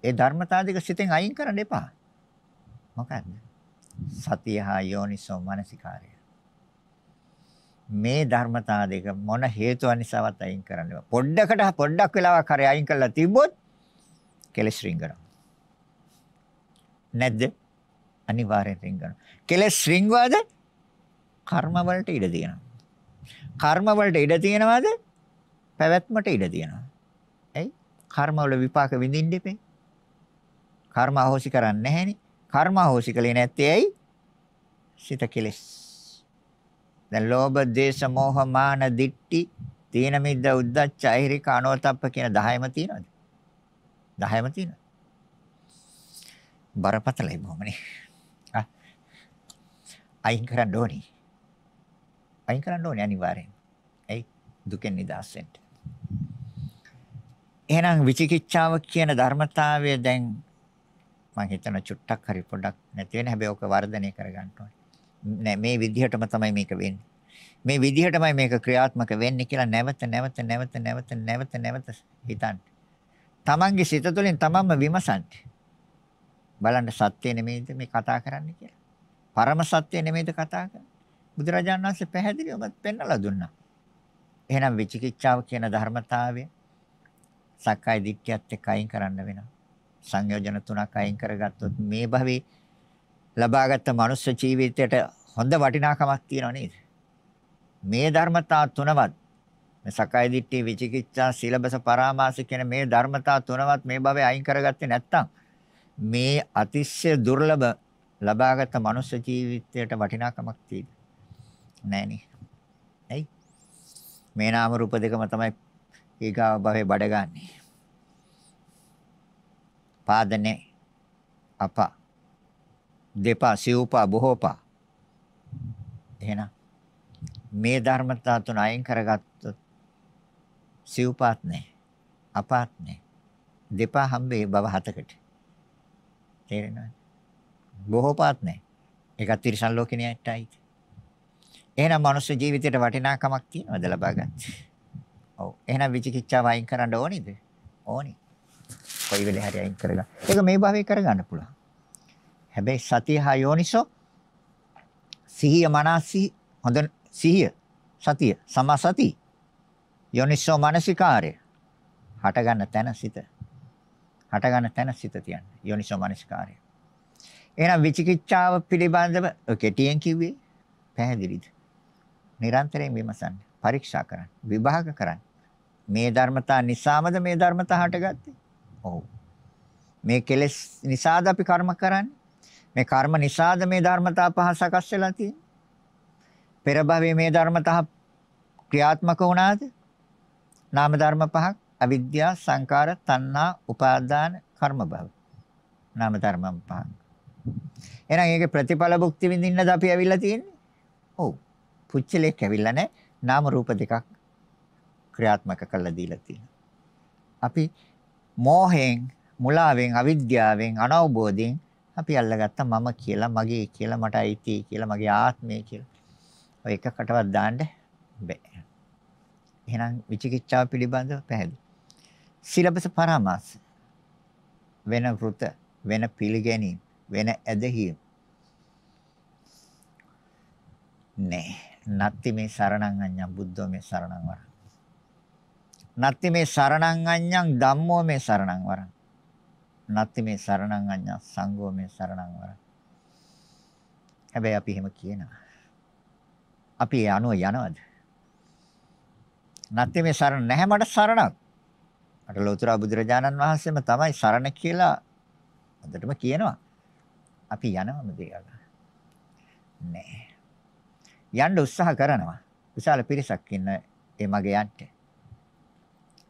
ඒ ධර්මතා දෙක සිතෙන් අයින් කරන්න එපා. මොකද්ද? සතිය හා යෝනිසෝ මනසිකාරය. මේ ධර්මතා දෙක මොන හේතුව නිසාවත් අයින් කරන්න බෑ. පොඩ්ඩකට පොඩ්ඩක් වෙලාවක් හරි අයින් කරලා තිබ්බොත් කෙලස් රින්ගනවා. නැද්ද? අනිවාර්යෙන් රින්ගනවා. කෙලස් රින්ගවද? කර්ම වලට ඉඩ දෙනවා. කර්ම වලට ඉඩ තියෙනවද? පැවැත්මට ඉඩ දෙනවා. ඇයි? කර්ම වල විපාක විඳින්න දෙපේ. කර්ම අහෝසි කරන්නේ නැහෙනේ. කර්ම අහෝසි කලේ නැත්තේ ඇයි? සිත කෙලස් දැන් ලෝභ, ද්වේෂ, මෝහ, මාන, දිට්ටි, තීන මිද්ද, උද්ධච්ච, අහිරික, අනෝතප්ප කියන 10ම තියෙනවද? 10ම තියෙනවා. බරපතලයි බොමනේ. ආ. අයින් කරන්න ඕනේ. අයින් කරන්න ඕනේ අනිවාර්යෙන්. ඇයි? දුකෙන් නිදහස් වෙන්න. එහෙනම් විචිකිච්ඡාව කියන ධර්මතාවය දැන් මම හිතන චුට්ටක් හරි පොඩක් නැති වෙන හැබැයි ඔක වර්ධනය කරගන්න ඕනේ. නෑ මේ විදිහටම තමයි මේක වෙන්නේ. මේ විදිහටමයි මේක ක්‍රියාත්මක වෙන්නේ කියලා නැවත නැවත නැවත නැවත නැවත නැවත හිතන්න. තමන්ගේ සිත තුළින් තමන්ම විමසන්න. බලන්න සත්‍ය නෙමෙයිද මේ කතා කරන්නේ කියලා. පරම සත්‍ය නෙමෙයිද කතා කරන්නේ. බුදුරජාණන් වහන්සේ පැහැදිලිවම පෙන්වලා දුන්නා. එහෙනම් විචිකිච්ඡාව කියන ධර්මතාවය සක්කාය දිට්ඨියත් එක්ක අයින් කරන්න වෙනවා. සංයෝජන තුනක් අයින් කරගත්තොත් මේ භවයේ ලබාගත් මනුස්ස ජීවිතයට හොඳ වටිනාකමක් තියෙනව නේද? මේ ධර්මතා තුනවත් මේ සකය දිට්ඨි විචිකිච්ඡා සීලබස පරාමාස කියන මේ ධර්මතා තුනවත් මේ භවයේ අයින් කරගත්තේ නැත්නම් මේ අතිශය දුර්ලභ ලබාගත් මනුස්ස ජීවිතයට වටිනාකමක් තියෙද? නැහනේ. ඇයි? මේ නාම රූප දෙකම තමයි ඊගාව භවයේ බඩගන්නේ. පාදනේ අපා දෙපා සිව්පා බොහෝපා එහෙනම් මේ ධර්මතා තුන අයින් කරගත්තොත් සිව්පාත් නැහැ අපාත් නැහැ දෙපා හම්බේ බව හතකට තේරෙනවද බොහෝපාත් නැහැ ඒක තිරිසන් ලෝකිනියටයි එහෙනම් මනුස්ස ජීවිතයට වටිනාකමක් තියනවද ලබා ගන්න ඔව් එහෙනම් විචිකිච්ඡාව අයින් කරන්න ඕනේද ඕනේ කොයි වෙලේ හරි අයින් කරගන්න ඒක මේ භාවයේ කරගන්න පුළුවන් හැබැයි සතිය හා යෝනිසෝ සිහිය මනසි හොඳ සිහිය සතිය සමසති යෝනිසෝ මානසිකාරය හට ගන්න තැන සිත හට ගන්න තැන සිත තියන්නේ යෝනිසෝ මානසිකාරය එහෙනම් විචිකිච්ඡාව පිළිබඳව කෙටියෙන් කිව්වේ පැහැදිලිද නිරන්තරයෙන් විමසන්න පරීක්ෂා කරන්න විභාග කරන්න මේ ධර්මතා නිසාමද මේ ධර්මතා හටගත්තේ ඔව් මේ කෙලෙස් නිසාද අපි කර්ම කරන්නේ මේ කර්ම නිසාද මේ ධර්මතා පහ සකස් වෙලා තියෙන්නේ? පෙර භවයේ මේ ධර්මතා ක්‍රියාත්මක වුණාද? නාම ධර්ම පහක් අවිද්‍යා සංකාර තණ්හා උපාදාන කර්ම භව නාම ධර්ම පහක් එහෙනම් ඒකේ ප්‍රතිඵල භුක්ති විඳින්නද අපි ඇවිල්ලා තියෙන්නේ ඔව් පුච්චලෙක් ඇවිල්ලා නැහැ නාම රූප දෙකක් ක්‍රියාත්මක කරලා දීලා තියෙනවා අපි මෝහයෙන් මුලාවෙන් අවිද්‍යාවෙන් අනවබෝධයෙන් අපි අල්ලගත්තා මම කියලා, මගේ කියලා, මට අයිති කියලා, මගේ ආත්මය කියලා. ඔය එකකටවත් දාන්න බෑ. එහෙනම් විචිකිච්ඡාව පිළිබඳව පැහැදිලි. සිලබස පරාමාස වෙන වෘත, වෙන පිළිගැනීම, වෙන ඇදහිීම. නෑ. නත්ති මේ සරණං අඤ්ඤං බුද්ධෝ මේ සරණං වරං. නත්ති මේ සරණං අඤ්ඤං ධම්මෝ මේ සරණං වරං. නත්ති මේ සරණං අඤ්ඤා සංඝෝ මේ සරණං වර. හැබැයි අපි එහෙම කියනවා. අපි ඒ අනුව යනවද? නත්ති මේ සරණ නැහැ මට සරණක්. අට ලෝතර බුදුරජාණන් වහන්සේම තමයි සරණ කියලා අදටම කියනවා. අපි යනවම දෙයකට. නෑ. යන්න උත්සාහ කරනවා. විශාල පිරිසක් ඉන්න ඒ මගේ යන්න.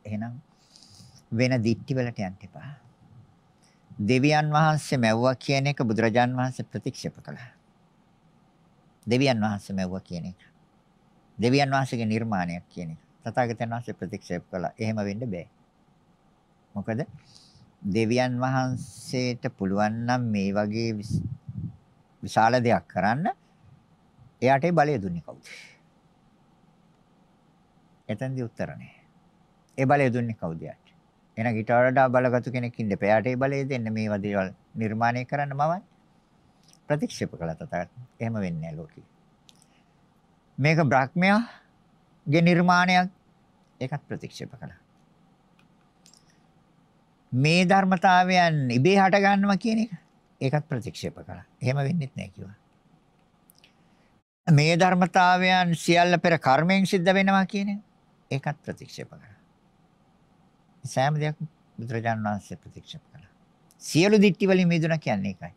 එහෙනම් වෙන දික්ටි වලට යන්න එපා. දෙවියන් වහන්සේ මැව්වා කියන එක බුදුරජාන් වහන්සේ ප්‍රතික්ෂේප කළා. දෙවියන් වහන්සේ මැව්වා කියන එක. දෙවියන් වහන්සේගේ නිර්මාණයක් කියන එක. තථාගතයන් වහන්සේ ප්‍රතික්ෂේප කළා. එහෙම වෙන්න බෑ. මොකද දෙවියන් වහන්සේට පුළුවන් නම් මේ වගේ විශාල දෙයක් කරන්න එයාට ඒ බලය දුන්නේ කවුද? එතෙන්දී උත්තර නැහැ. ඒ බලය දුන්නේ කවුද? එහෙනම් ඊට වඩා බලගත්ු කෙනෙක් ඉන්න පෙයාට ඒ බලය දෙන්න මේවා දේවල් නිර්මාණය කරන්න මම ප්‍රතික්ෂේප කළා තථාගත. එහෙම වෙන්නේ නැහැ ලෝකේ. මේක බ්‍රහ්මයාගේ නිර්මාණයක් ඒකත් ප්‍රතික්ෂේප කළා. මේ ධර්මතාවයන් ඉබේ හට ගන්නවා කියන එක ඒකත් ප්‍රතික්ෂේප කළා. එහෙම වෙන්නේත් නැහැ කිව්වා. මේ ධර්මතාවයන් සියල්ල පෙර කර්මයෙන් සිද්ධ වෙනවා කියන ඒකත් ප්‍රතික්ෂේප කරනවා. සෑම දෙයක්ම බුදුරජාණන් වහන්සේ ප්‍රතික්ෂේප කළා. සියලු දිට්ටි වලින් මිදුණා කියන්නේ ඒකයි.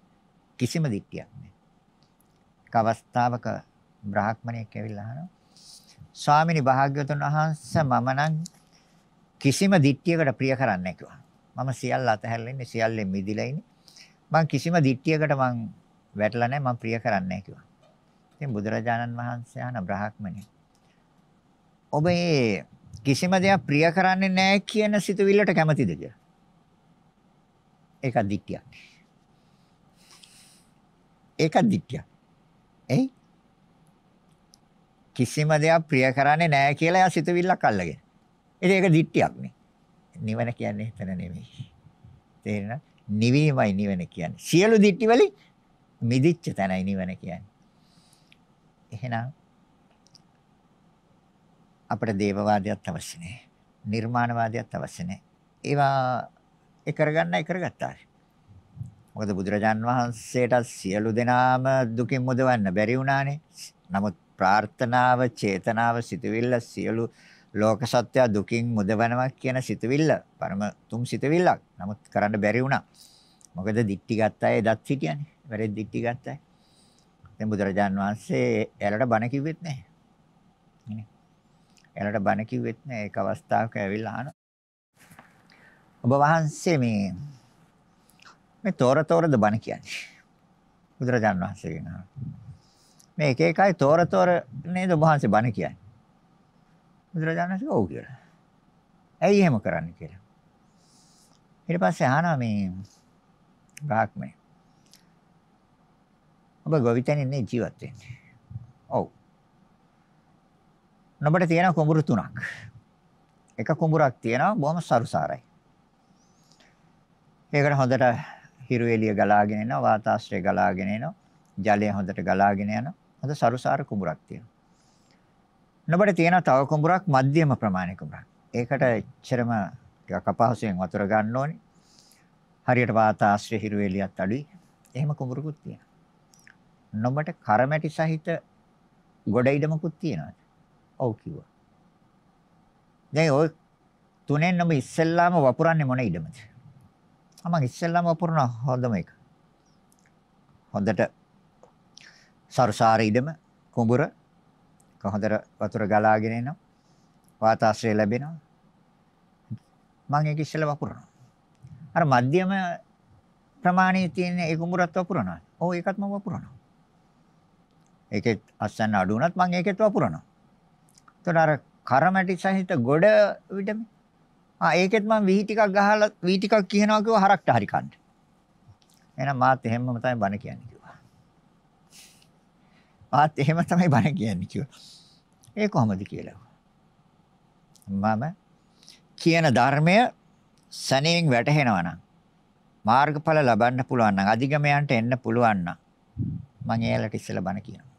කිසිම දිට්ටියක් නැහැ. එක අවස්ථාවක බ්‍රාහ්මණයෙක් ඇවිල්ලා අහනවා ස්වාමිනි භාග්‍යවතුන් වහන්සේ මම නම් කිසිම දිට්ඨියකට ප්‍රිය කරන්නේ නැහැ කිව්වා. මම සියල්ල අතහැරලා ඉන්නේ සියල්ලෙන් මිදිලා ඉන්නේ. මම කිසිම දිට්ඨියකට මං වැටලා නැහැ මම ප්‍රිය කරන්නේ නැහැ කිව්වා. ඉතින් බුදුරජාණන් වහන්සේ ආන බ්‍රාහ්මණය. ඔබ මේ කිසිම දෙයක් ප්‍රිය කරන්නේ නැහැ කියන සිතුවිල්ලට කැමතිද කියලා. ඒක අදිට්ඨියක්. ඒක අදිට්ඨියක්. එයි කිසිම දෙයක් ප්‍රිය කරන්නේ නැහැ කියලා එයා සිතුවිල්ලක් අල්ලගෙන. ඉතින් ඒක දිට්ඨියක් නේ. නිවන කියන්නේ එතන නෙමෙයි. තේරෙනවද? නිවීමයි නිවන කියන්නේ. සියලු දිට්ඨි වලින් මිදිච්ච තැනයි නිවන කියන්නේ. එහෙනම් අපිට දේවවාදයක් අවශ්‍ය නැහැ. නිර්මාණවාදයක් අවශ්‍ය නැහැ. ඒවා ඒ කරගන්න ඒ කරගත්තා. මොකද බුදුරජාන් වහන්සේට සියලු දෙනාම දුකින් මුදවන්න බැරි වුණානේ. නමුත් ප්‍රාර්ථනාව, චේතනාව, සිතවිල්ල සියලු ලෝක සත්‍ය දුකින් මුදවනවා කියන සිතවිල්ල පරම තුම් සිතවිල්ලක්. නමුත් කරන්න බැරි වුණා. මොකද දික්ටි ගත්තා එදත් හිටියනේ. වැරෙදි දික්ටි ගත්තා. දැන් බුදුරජාන් වහන්සේ එයාලට බණ කිව්වෙත් නැහැ. එයාලට බණ කිව්වෙත් නෑ ඒක අවස්ථාවක ඇවිල්ලා අහන. ඔබ වහන්සේ මේ මේ තොර තොරද බණ කියන්නේ. බුදුරජාණන් වහන්සේ කියනවා. මේ එක එකයි තොර තොර නේද ඔබ වහන්සේ බණ කියන්නේ. බුදුරජාණන් වහන්සේ ඔව් කියලා. ඇයි එහෙම කරන්නේ කියලා. ඊට පස්සේ අහනවා මේ බ්‍රාහ්මණය. ඔබ ගොවිතැන ඉන්නේ ජීවත් වෙන්නේ. ඔව්. නොබට තියෙන කුඹුරු තුනක්. එක කුඹුරක් තියෙනවා බොහොම සරුසාරයි. ඒකට හොඳට හිරු එළිය ගලාගෙන එනවා, වාතාශ්‍රය ගලාගෙන එනවා, ජලය හොඳට ගලාගෙන යනවා. හොඳ සරුසාර කුඹුරක් තියෙනවා. නොබට තියෙන තව කුඹුරක් මධ්‍යම ප්‍රමාණය කුඹුරක්. ඒකට එච්චරම ටිකක් අපහසුයෙන් වතුර ගන්න ඕනේ. හරියට වාතාශ්‍රය හිරු එළියත් අඩුයි. එහෙම කුඹුරකුත් තියෙනවා. නොබට කරමැටි සහිත ගොඩ ඉඩමකුත් තියෙනවා. ඔව් කිව්වා. දැන් ඔය තුනෙන් ඔබ ඉස්සෙල්ලාම වපුරන්නේ මොන ඉඩමද? මම ඉස්සෙල්ලාම වපුරන හොඳම එක. හොඳට සරුසාර ඉඩම කුඹුර හොඳට වතුර ගලාගෙන එනවා. වාතාශ්‍රය ලැබෙනවා. මම ඒක ඉස්සෙල්ලා වපුරනවා. අර මධ්‍යම ප්‍රමාණයේ තියෙන ඒ කුඹුරත් වපුරනවා. ඔව් ඒකත් මම වපුරනවා. ඒකෙත් අස්සන්න අඩු වුණත් මම ඒකෙත් වපුරනවා. එතකොට අර කරමැටි සහිත ගොඩ විඩම. ආ ඒකෙත් මම වී ටිකක් ගහලා වී ටිකක් කියනවා කිව්ව හරක්ට හරි කන්න. එහෙනම් මාත් එහෙමම තමයි බණ කියන්නේ කිව්වා. මාත් එහෙම තමයි බණ කියන්නේ කිව්වා. ඒ කොහොමද කියලා. මම කියන ධර්මය සැනෙන් වැටහෙනවා නම් මාර්ගඵල ලබන්න පුළුවන් නම් අධිගමයන්ට එන්න පුළුවන් නම් මම එයාලට ඉස්සෙල්ලා බණ කියනවා.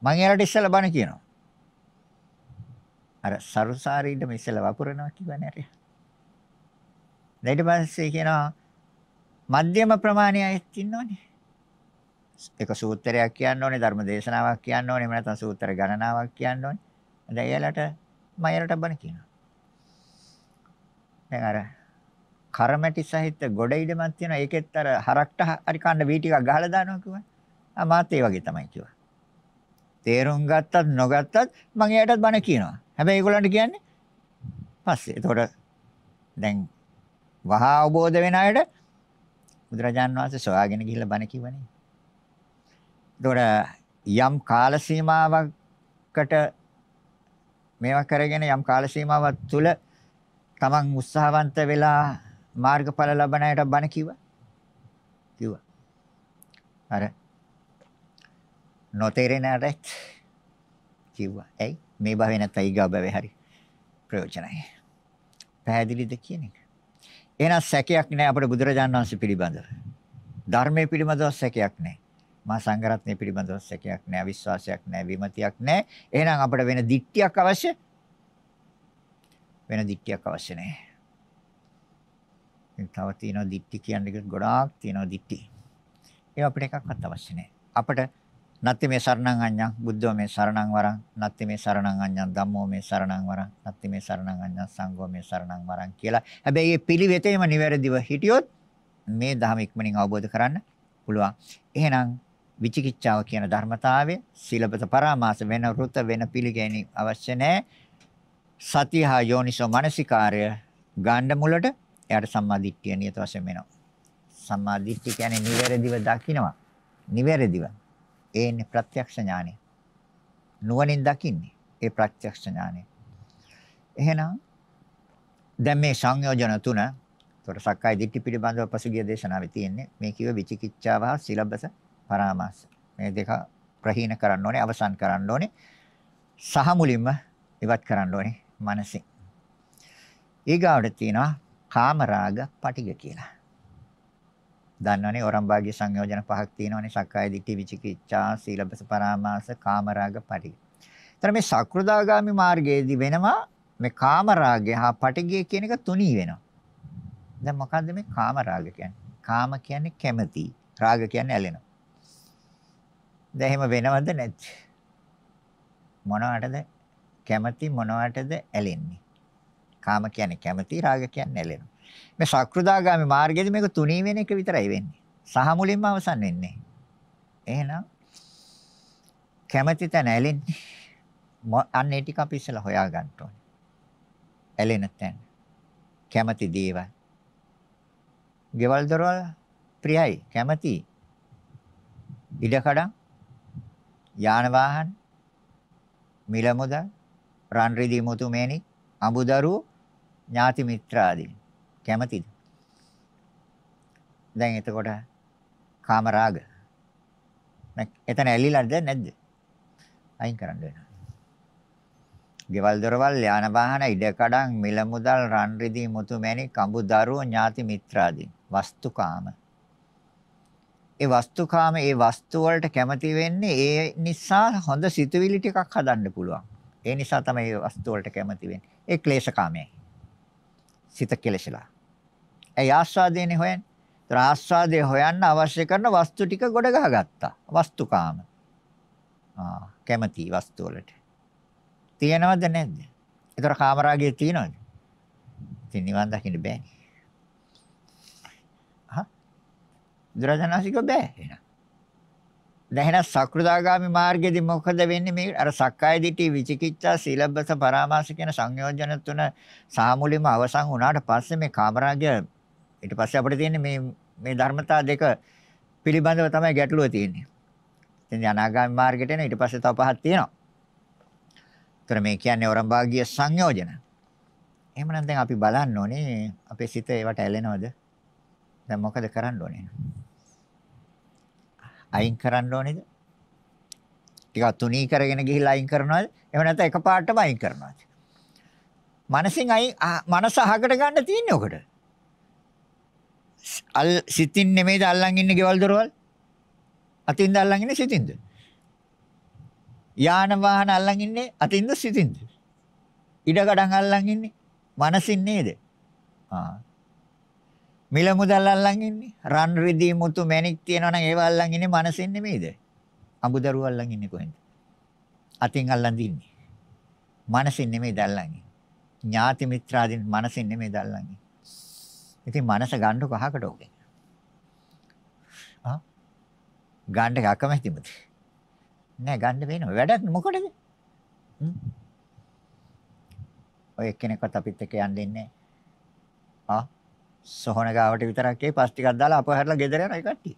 මම එයාලට ඉස්සෙල්ලා බණ කියනවා. අර සරුසාරීට මේ ඉස්සෙල්ලා වපුරනවා කියවනේ හරි. ඊට පස්සේ කියනවා මධ්‍යම ප්‍රමාණයක් ඉන්නෝනේ. එක සූත්‍රයක් කියන්න ඕනේ, ධර්ම දේශනාවක් කියන්න ඕනේ, එහෙම නැත්නම් සූත්‍ර ගණනාවක් කියන්න ඕනේ. දැන් එයාලට මම එයාලට බණ කියනවා. දැන් අර කරමැටි සහිත ගොඩ ඉඩමක් තියෙනවා. ඒකෙත් අර හරක්ට හරි කන්න වී ටිකක් ගහලා දානවා කිව්වා. ආ මාත් ඒ වගේ තමයි කිව්වා. තේරුම් ගත්තත් නොගත්තත් මම එයාටත් බන කියනවා. හැබැයි ඒගොල්ලන්ට කියන්නේ පස්සේ. එතකොට දැන් වහා අවබෝධ වෙන අයට බුදුරජාන් වහන්සේ සොයාගෙන ගිහිල්ලා බණ කිව්වනේ. එතකොට යම් කාල සීමාවකට මේවා කරගෙන යම් කාල සීමාවක් තුළ තමන් උත්සාහවන්ත වෙලා මාර්ගඵල ලබන අයට බණ කිව්වා. කිව්වා. අර නොතේරෙනාට කිව්වා. ඇයි? මේ භවේ නැත්නම් ඊගා භවේ හරි ප්‍රයෝජනයි. පැහැදිලිද කියන එක? එහෙනම් සැකයක් නැහැ අපේ බුදුරජාණන් වහන්සේ පිළිබඳව. ධර්මයේ පිළිබඳව සැකයක් නැහැ. මා සංඝරත්නය පිළිබඳව සැකයක් නැහැ, විශ්වාසයක් නැහැ, විමතියක් නැහැ. එහෙනම් අපිට වෙන දික්තියක් අවශ්‍ය වෙන දික්තියක් අවශ්‍ය නැහැ. තව තියෙනවා දික්ටි කියන්නේ ගොඩාක් තියෙනවා දික්ටි. ඒ අපිට එකක්වත් අවශ්‍ය නැහැ. අපිට නත්ති මේ සරණං අඤ්ඤං බුද්ධෝ මේ සරණං වරං නත්ති මේ සරණං අඤ්ඤං ධම්මෝ මේ සරණං වරං නත්ති මේ සරණං අඤ්ඤං සංඝෝ මේ සරණං වරං කියලා. හැබැයි මේ පිළිවෙතේම නිවැරදිව හිටියොත් මේ ධම ඉක්මනින් අවබෝධ කරන්න පුළුවන්. එහෙනම් විචිකිච්ඡාව කියන ධර්මතාවය සීලපත පරාමාස වෙන වෘත වෙන පිළිගැනීම අවශ්‍ය නැහැ. සතිහා යෝනිසෝ මනසිකාර්ය ගාණ්ඩ මුලට එයාට සම්මාදිට්ඨිය නියත වශයෙන් වෙනවා. සම්මාදිට්ඨිය කියන්නේ නිවැරදිව දකිනවා. නිවැරදිව ඒ ඉන්නේ ප්‍රත්‍යක්ෂ ඥානෙ. නුවණින් දකින්නේ ඒ ප්‍රත්‍යක්ෂ ඥානෙ. එහෙනම් දැන් මේ සංයෝජන තුන ඒතකොට සක්කාය දිට්ඨි පිළිබඳව පසුගිය දේශනාවේ තියෙන්නේ මේ කිව්ව විචිකිච්ඡාව හා සීලබ්බස පරාමාස. මේ දෙක ප්‍රහීන කරන්න ඕනේ, අවසන් කරන්න ඕනේ. සහ මුලින්ම ඉවත් කරන්න ඕනේ මනසින්. ඊගාවට තියෙනවා කාමරාග පටිග කියලා. දන්නවනේ වරම් භාගයේ සංයෝජන පහක් තියෙනවනේ සක්කාය දිට්ඨි විචිකිච්ඡා සීලබ්බස පරාමාස කාමරාග පටි. එතන මේ සක්‍රදාගාමි මාර්ගයේදී වෙනවා මේ කාමරාගය හා පටිගය කියන එක තුනී වෙනවා. දැන් මොකද්ද මේ කාමරාග කියන්නේ? කාම කියන්නේ කැමැති. රාග කියන්නේ ඇලෙනවා. දැන් එහෙම වෙනවද නැද්ද? මොනවටද කැමැති මොනවටද ඇලෙන්නේ? කාම කියන්නේ කැමැති, රාග කියන්නේ ඇලෙනවා. මේ සක්‍රුදාගාමි මාර්ගයේදී මේක තුනී වෙන එක විතරයි වෙන්නේ. සහ මුලින්ම අවසන් වෙන්නේ. එහෙනම් කැමැති තැන ඇලෙන්නේ. අන්න ඒ ටික අපි ඉස්සෙල්ලා හොයා ගන්න ඕනේ. ඇලෙන තැන. කැමැති දේවල්. ගෙවල් දොරවල් ප්‍රියයි, කැමැති. ඉඩකඩම්, යාන වාහන, මිල මුදල්, රන් රිදී මුතු මේනි, අඹදරු, ඥාති මිත්‍රාදී. කැමතිද? දැන් එතකොට කාම රාග. එතන ඇලිලාද නැද්ද? අයින් කරන්න වෙනවා. ගෙවල් දොරවල් යාන වාහන ඉඩකඩම් මිල මුදල් රන් රිදී මුතු මැණික් අඹු දරුවෝ ඥාති මිත්‍රාදී වස්තුකාම ඒ වස්තුකාම ඒ වස්තු වලට කැමති වෙන්නේ ඒ නිසා හොඳ සිතුවිලි ටිකක් හදන්න පුළුවන් ඒ නිසා තමයි ඒ වස්තු වලට කැමති වෙන්නේ ඒ ක්ලේශකාමයයි සිත කෙලෙසලා ඇයි ආස්වාදේනේ හොයන්නේ? ඒතර ආස්වාදේ හොයන්න අවශ්‍ය කරන වස්තු ටික ගොඩ ගහගත්තා. වස්තුකාම. ආ කැමති වස්තු වලට. තියෙනවද නැද්ද? ඒතර කාමරාගය තියෙනවද? ඉතින් නිවන් දකින්න බෑනේ. හා? දරජනාසික බෑ එහෙනම්. දැන් සක්‍රීයගාමි මාර්ගයේදී මොකද වෙන්නේ මේ අර සක්කාය දිටි විචිකිච්ඡා සීලබ්බස පරාමාස කියන සංයෝජන තුන සාමුලියම අවසන් වුණාට පස්සේ මේ කාමරාගය ඊට පස්සේ අපිට තියෙන්නේ මේ මේ ධර්මතා දෙක පිළිබඳව තමයි ගැටලුව තියෙන්නේ. ඉතින් අනාගාමී මාර්ගයට එන ඊට පස්සේ තව පහක් තියෙනවා. ඒතර මේ කියන්නේ වරම්භාගිය සංයෝජන. එහෙමනම් දැන් අපි බලන්න ඕනේ අපේ සිත ඒවට ඇලෙනවද? දැන් මොකද කරන්න ඕනේ? අයින් කරන්න ඕනේද? ටිකක් තුනී කරගෙන ගිහිලා අයින් කරනවද? එහෙම නැත්නම් එකපාරටම අයින් කරනවද? මනසින් අයින් මනස අහකට ගන්න තියෙන්නේ ඔකට. අල් සිතින් නෙමෙයිද අල්ලන් ඉන්නේ ගෙවල් දොරවල්? අතින්ද අල්ලන් ඉන්නේ සිතින්ද? යාන වාහන අල්ලන් ඉන්නේ අතින්ද සිතින්ද? ඉඩ ගඩන් අල්ලන් ඉන්නේ මනසින් නේද? ආ. මිල මුදල් අල්ලන් ඉන්නේ රන් රිදී මුතු මැණික් තියනවා නම් ඒව අල්ලන් ඉන්නේ මනසින් නෙමෙයිද? අඹදරුව අල්ලන් ඉන්නේ කොහෙන්ද? අතින් අල්ලන් දින්නේ. මනසින් නෙමෙයි දල්ලන්නේ. ඥාති මිත්‍රාදීන් මනසින් නෙමෙයි දල්ලන්නේ. ඉතින් මනස ගන්නකො අහකට ඕකේ. ආ ගන්න එක අකමැතිමද? නෑ ගන්න වෙනව. වැඩක් මොකටද? ඔය එක්කෙනෙක්වත් අපිත් එක්ක යන්න දෙන්නේ නෑ. ආ සොහන ගාවට විතරක් ඒ පස් ටිකක් දාලා අපව හැරලා ගෙදර යන එක කට්ටිය.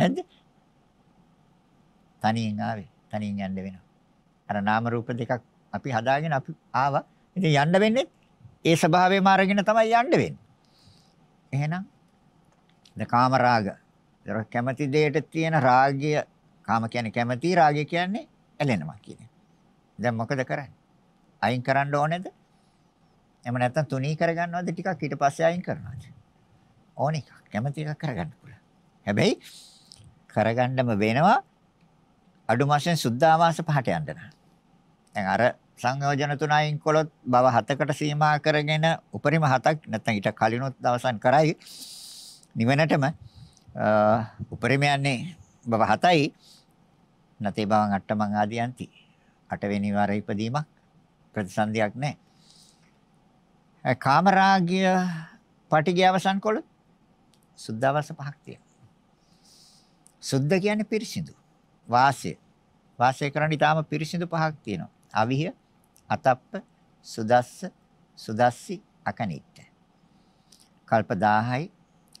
නැද්ද? තනියෙන් ආවේ. තනියෙන් යන්න වෙනවා. අර නාම රූප දෙකක් අපි හදාගෙන අපි ආවා. ඉතින් යන්න වෙන්නේ ඒ ස්වභාවයම අරගෙන තමයි යන්න වෙන්නේ. එහෙනම් ද කාම රාග. දර කැමති දෙයට තියෙන රාගය කාම කියන්නේ කැමති රාගය කියන්නේ ඇලෙනවා කියන එක. දැන් මොකද කරන්නේ? අයින් කරන්න ඕනේද? එහෙම නැත්නම් තුනී කරගන්නවද ටිකක් ඊට පස්සේ අයින් කරනවද? ඕන එකක්. කැමති එකක් කරගන්න පුළුවන්. හැබැයි කරගන්නම වෙනවා අඩු මාසෙන් සුද්ධාවාස පහට යන්න නම්. දැන් අර සංයෝජන තුන අයින් කළොත් බව හතකට සීමා කරගෙන උපරිම හතක් නැත්නම් ඊට කලිනුත් අවසන් කරයි නිවනටම උපරිම යන්නේ බව හතයි නැතේ බවන් අට්ටමං ආදියන්ති අටවෙනි වාර ඉපදීමක් ප්‍රතිසන්දියක් නැහැ කාමරාගය පටිගය අවසන් කළොත් සුද්ධවස පහක් තියෙනවා සුද්ධ කියන්නේ පිරිසිදු වාසය වාසය කරන්න ඊටාම පිරිසිදු පහක් තියෙනවා අවිහිය අතප්ප සුදස්ස සුදස්සි අකනිත්ත කල්ප 1000යි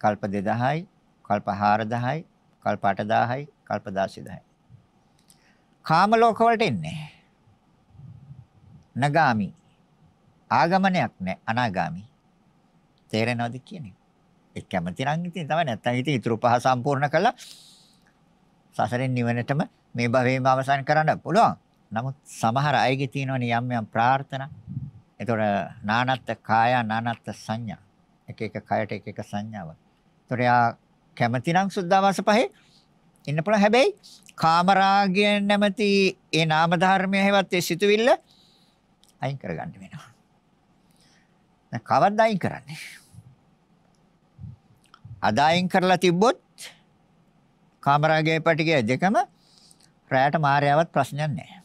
කල්ප 2000යි කල්ප 4000යි කල්ප 8000යි කල්ප 10000යි කාම ලෝක වලට එන්නේ නගාමි ආගමනයක් නැහැ අනාගාමි තේරෙනවද කියන්නේ ඒ කැමති නම් ඉතින් තමයි නැත්තම් ඉතින් ඊතුරු පහ සම්පූර්ණ කළා සසරෙන් නිවනටම මේ භවයේම අවසන් කරන්න පුළුවන් නමුත් සමහර අයගේ තියෙනවනේ යම් යම් ප්‍රාර්ථනා. ඒතොර නානත් කාය නානත් සංඥා. එක එක කයට එක එක සංඥාවක්. ඒතොර යා කැමති නම් සුද්ධවාස පහේ ඉන්න පුළුවන්. හැබැයි කාමරාගය නැමැති ඒ නාම ධර්මය හැවත් ඒ සිතුවිල්ල අයින් කරගන්න වෙනවා. දැන් කවද්ද අයින් කරන්නේ? අදායින් කරලා තිබ්බොත් කාමරාගය පිටිකය දෙකම රැයට මායාවක් ප්‍රශ්නයක් නැහැ.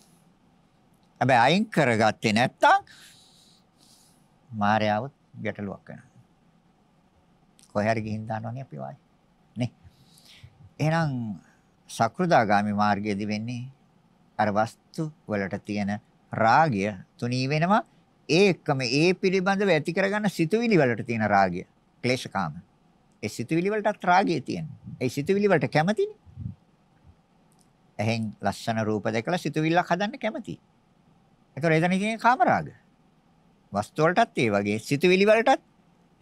හැබැයි අයින් කරගත්තේ නැත්තම් මායාව ගැටලුවක් වෙනවා. කොහේ හරි ගිහින් දානවනේ අපි වායි. නේ. එහෙනම් සක්‍රුදාගාමි මාර්ගයේදී වෙන්නේ අර වස්තු වලට තියෙන රාගය තුනී වෙනවා ඒකම ඒ පිළිබඳව ඇති කරගන්න සිතුවිලි වලට තියෙන රාගය ක්ලේශකාම ඒ සිතුවිලි වලටත් රාගය තියෙනවා ඒ සිතුවිලි වලට කැමතිනේ එහෙන් ලස්සන රූප දැකලා සිතුවිල්ලක් හදන්න කැමතියි ඒතකොට එතන කියන්නේ කාමරාග. වස්තු වලටත් ඒ වගේ, සිතුවිලි වලටත්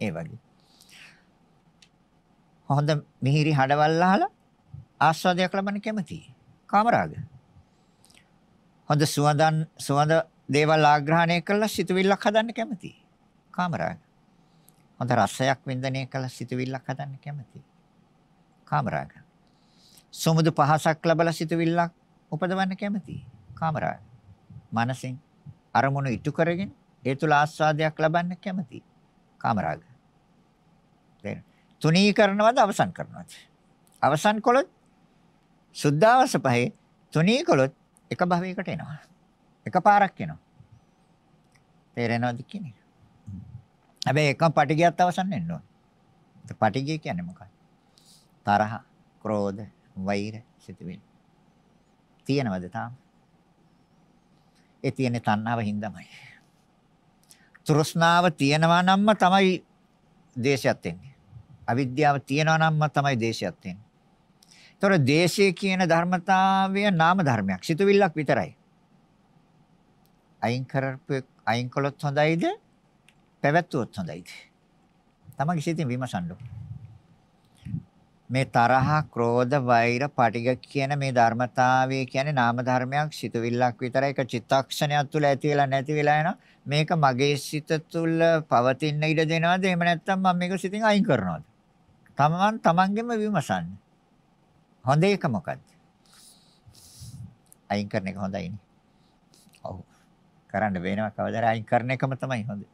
ඒ වගේ. හොඳ මිහිරි හඩවල් අහලා ආස්වාදයක් ලබන්න කැමතියි. කාමරාග. හොඳ සුවඳන් සුවඳ දේවල් ආග්‍රහණය කළා සිතුවිල්ලක් හදන්න කැමතියි. කාමරාග. හොඳ රසයක් වින්දනය කළා සිතුවිල්ලක් හදන්න කැමතියි. කාමරාග. සමුදු පහසක් ලැබලා සිතුවිල්ලක් උපදවන්න කැමතියි. කාමරාග. මනසෙන් අරමුණු ඉටු කරගෙන ඒ තුල ආස්වාදයක් ලබන්න කැමති. කාමරාග. දැන් තුනී කරනවද අවසන් කරනවද? අවසන් කළොත් සුද්ධාවස පහේ තුනී කළොත් එක භවයකට එනවා. එකපාරක් එනවා. තේරෙනවද කියන්නේ? හැබැයි එකම පටිගියත් අවසන් වෙන්න ඕන. පටිගිය කියන්නේ මොකක්ද? තරහ, ක්‍රෝධ, වෛර, සිතුවිලි. තියෙනවද තාම? ඒ තියෙන්නේ තණ්හාව හින්දාමයි. තෘෂ්ණාව තියෙනවා නම්ම තමයි දේශයත් එන්නේ. අවිද්‍යාව තියෙනවා නම්ම තමයි දේශයත් එන්නේ. ඒතොර දේශය කියන ධර්මතාවය නාම ධර්මයක්. සිතුවිල්ලක් විතරයි. අයින් කරපු අයින් කළොත් හොඳයිද? පැවැත්වුවොත් හොඳයිද? තමයි සිතින් විමසන්න ඕනේ. මේ තරහ, ක්‍රෝධ, වෛර, පටිග කියන මේ ධර්මතාවය කියන්නේ නාම ධර්මයක් සිතුවිල්ලක් විතරයි. ඒක චිත්තක්ෂණයක් තුළ ඇති වෙලා නැති වෙලා යනවා. මේක මගේ සිත තුළ පවතින ඉඩ දෙනවද? එහෙම නැත්නම් මම මේක සිතින් අයින් කරනවද? තමන් තමන්ගෙම විමසන්නේ. හොඳ එක මොකද්ද? අයින් කරන එක හොඳයිනේ. ඔව්. කරන්න වෙනවා කවදාද අයින් කරන එකම තමයි හොඳ.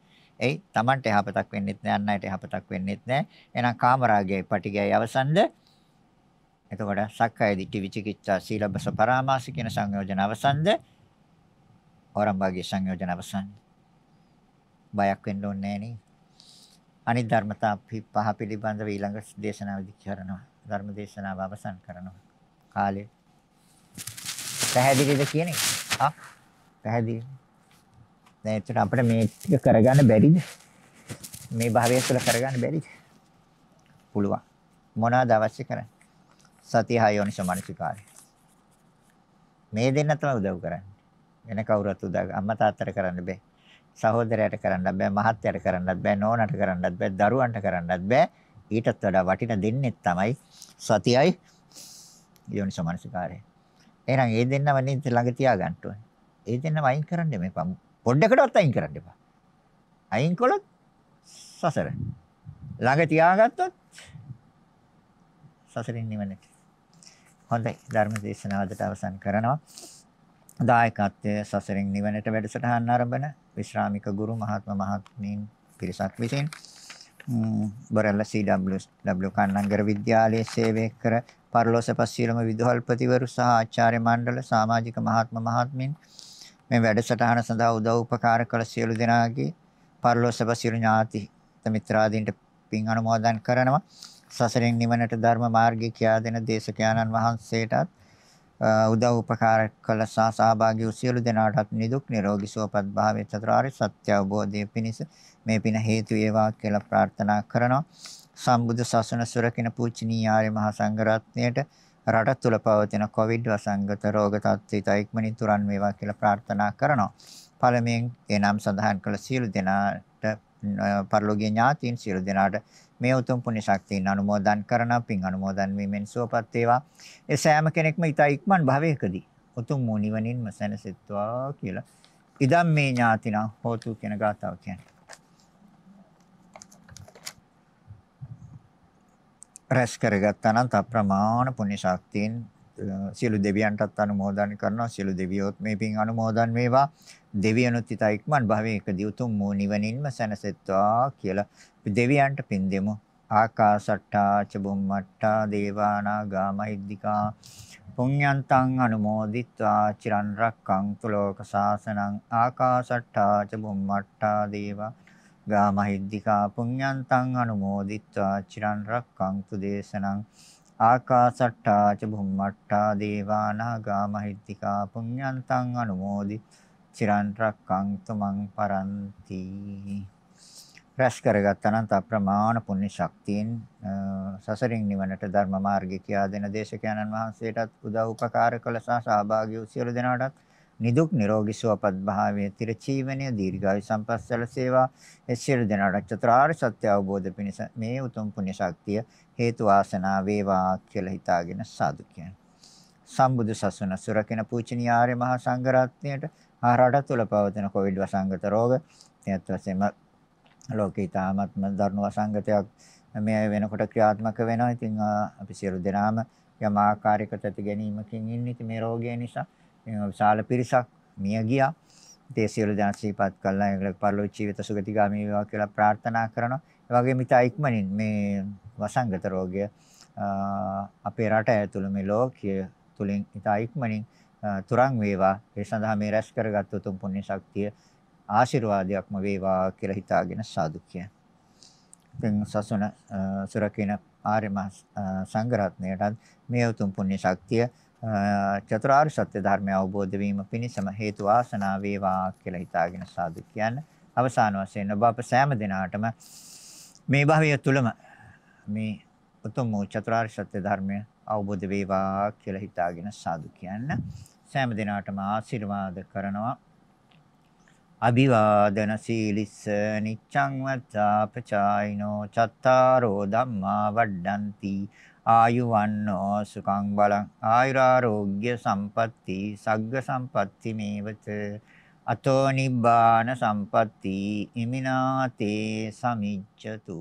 එයි Tamanට යහපතක් වෙන්නෙත් නෑ අන් අයට යහපතක් වෙන්නෙත් නෑ. එහෙනම් කාමරාගයයි පටිගයයි අවසන්ද? එතකොට සක්කාය දිට්ඨි විචිකිච්ඡා සීලබ්බස පරාමාස කියන සංයෝජන අවසන්ද? ඕරම්භාගයේ සංයෝජන අවසන්ද? බයක් වෙන්න ඕනේ නෑනේ. අනිත් ධර්මතා පහ පිළිබඳව ඊළඟ දේශනාවදී කරනවා. ධර්ම දේශනාව අවසන් කරනවා. කාලය පැහැදිලිද කියන්නේ? ආ පැහැදිලි. දැන් ඒතර අපිට මේ ටික කරගන්න බැරිද? මේ භාවය තුළ කරගන්න බැරිද? පුළුවන්. මොනවද අවශ්‍ය කරන්නේ? සතිය හා යෝනිසෝ මනසිකාරය. මේ දෙන්න තමයි උදව් කරන්නේ. වෙන කවුරුත් උදව් අම්මා තාත්තට කරන්න බෑ. සහෝදරයට කරන්නත් බෑ, මහත්තයාට කරන්නත් බෑ, නෝනාට කරන්නත් බෑ, දරුවන්ට කරන්නත් බෑ. ඊටත් වඩා වටින දෙන්නේ තමයි සතියයි යෝනිසෝ මනසිකාරය. එහෙනම් මේ දෙන්නම නිත ළඟ තියාගන්න ඕනේ. මේ දෙන්නම අයින් කරන්න මේපම්. පොඩ්ඩකටවත් අයින් කරන්න එපා. අයින් කළොත් සසර. ළඟ තියාගත්තොත් සසරින් නිවනට. හොඳයි ධර්ම දේශනාවකට අවසන් කරනවා. දායකත්වය සසරින් නිවනට වැඩසටහන් ආරම්භන විශ්‍රාමික ගුරු මහත්ම මහත්මීන් පිරිසක් විසින් බරල්ල CW කන්නංගර විද්‍යාලයේ සේවය කර පරලෝසපස් සියලුම විදුහල්පතිවරු සහ ආචාර්ය මණ්ඩල සමාජික මහත්ම මහත්මීන් මේ වැඩසටහන සඳහා උදව් උපකාර කළ සියලු දෙනාගේ පරලෝසබ සියලු ඥාති මිත්‍රාදීන්ට පින් අනුමෝදන් කරනවා. සසරෙන් නිවනට ධර්ම මාර්ගය කියා දෙන දේශකයාණන් වහන්සේටත් උදව් උපකාර කළ සහ සහභාගී වූ සියලු දෙනාටත් නිදුක් නිරෝගී සුවපත් භාවයේ චතුරාර්ය සත්‍ය අවබෝධය පිණිස මේ පින හේතු වේවා කියලා ප්‍රාර්ථනා කරනවා. සම්බුදු සසුන සුරකින පූජනීය ආර්ය මහා සංඝරත්නයට රට තුළ පවතින කොවිඩ් වසංගත රෝග තත්ත්වයට ඉක්මනින් තුරන් වේවා කියලා ප්‍රාර්ථනා කරනවා. පළමුවෙන් ඒ නම් සඳහන් කළ සියලු දෙනාට පරිලෝකීය ඥාතීන් සියලු දෙනාට මේ උතුම් පුණ්‍ය ශක්තියන් අනුමෝදන් කරන පින් අනුමෝදන් වීමෙන් සුවපත් වේවා. ඒ සෑම කෙනෙක්ම ඊට ඉක්මන් භවයකදී උතුම් වූ නිවනින්ම සැනසෙත්වා කියලා. ඉදම් මේ ඥාතිනා හෝතු කියන ගාතාව කියන්නේ රැස් කරගත්තා නම් තප්‍රමාණ පුණ්‍ය ශක්තියෙන් සියලු දෙවියන්ටත් අනුමෝදන් කරනවා සියලු දෙවියොත් මේ පින් අනුමෝදන් වේවා දෙවියනුත් ිතා ඉක්මන් භවයක දියුතුම් වූ නිවනින්ම සැනසෙත්වා කියලා දෙවියන්ට පින් දෙමු ආකාසට්ටා චබුම්මට්ටා දේවානාගා මහිද්దికා පුඤ්ඤන්තං අනුමෝදිත්වා චිරන් රක්කං තුලෝක සාසනං ආකාසට්ටා චබුම්මට්ටා දේවා ගාමහිද්దికා පුඤ්ඤන්තං අනුමෝදිත්වා චිරන් රක්ඛන්තු දේශනං ආකාසට්ටා ච භුම්මට්ටා දේවානා ගාමහිද්దికා පුඤ්ඤන්තං අනුමෝදි චිරන් රක්ඛන්තු මං පරන්ති රැස් කරගත් අනන්ත අප්‍රමාණ පුණ්‍ය ශක්තියෙන් සසරින් නිවනට ධර්ම මාර්ගය කියා දෙන දේශකයන්න් වහන්සේටත් උදව් උපකාර කළ සහ සහභාගී වූ සියලු දෙනාටත් නිදුක් නිරෝගී සුවපත් භාවය තිරචීවනය දීර්ඝායු සම්පස්සල සේවා සියලු දෙනාට චතුරාර්ය සත්‍ය අවබෝධ පිණිස මේ උතුම් පුණ්‍ය ශක්තිය හේතු වාසනා වේවා කියලා හිතාගෙන සාදු කියන සම්බුදු සසුන සුරකින පූජනීය ආර්ය මහා සංඝරත්නයට හා රට තුල පවතින කොවිඩ් වසංගත රෝග එයත් වශයෙන්ම ලෝකේ තාමත්ම දරුණු වසංගතයක් මේ වෙනකොට ක්‍රියාත්මක වෙනවා. ඉතින් අපි සියලු දෙනාම යම් ආකාරයකට ඇති ගැනීමකින් ඉන්නේ මේ රෝගය නිසා. විශාල පිරිසක් මිය ගියා. ඒ සියලු දන් සිහිපත් කළා. ඒගොල්ලෝ පරලෝක ජීවිත සුගතිගාමී වේවා කියලා ප්‍රාර්ථනා කරනවා. ඒ වගේම ඉතා ඉක්මනින් මේ වසංගත රෝගය අපේ රට ඇතුළු මේ ලෝකයේ තුලින් ඉතා ඉක්මනින් තුරන් වේවා. ඒ සඳහා මේ රැස් කරගත් උතුම් පුණ්‍ය ශක්තිය ආශිර්වාදයක්ම වේවා කියලා හිතාගෙන සාදු කියනවා. ඉතින් සසුන සුරකින ආර්ය සංඝරත්නයටත් මේ උතුම් පුණ්‍ය ශක්තිය චතුරාර්ය සත්‍ය ධර්මය අවබෝධ වීම පිණිසම හේතු වාසනා වේවා කියලා හිතාගෙන සාදු කියන්න. අවසාන වශයෙන් ඔබ අප සෑම දිනාටම මේ භවය තුලම මේ උතුම් චතුරාර්ය සත්‍ය ධර්මය අවබෝධ වේවා කියලා හිතාගෙන සාදු කියන්න. සෑම දිනාටම ආශිර්වාද කරනවා. අභිවාදන සීලිස්ස නිච්ඡං වත්තා පචායිනෝ චත්තාරෝ ධම්මා වඩ්ඩಂತಿ ආයු වන්නෝ සුඛං බලං ආයුරාෝග්‍ය සම්පatti සග්ග සම්පatti මේවත අතෝ නිබ්බාන සම්පatti ඉමිනාතේ සමිච්ඡතු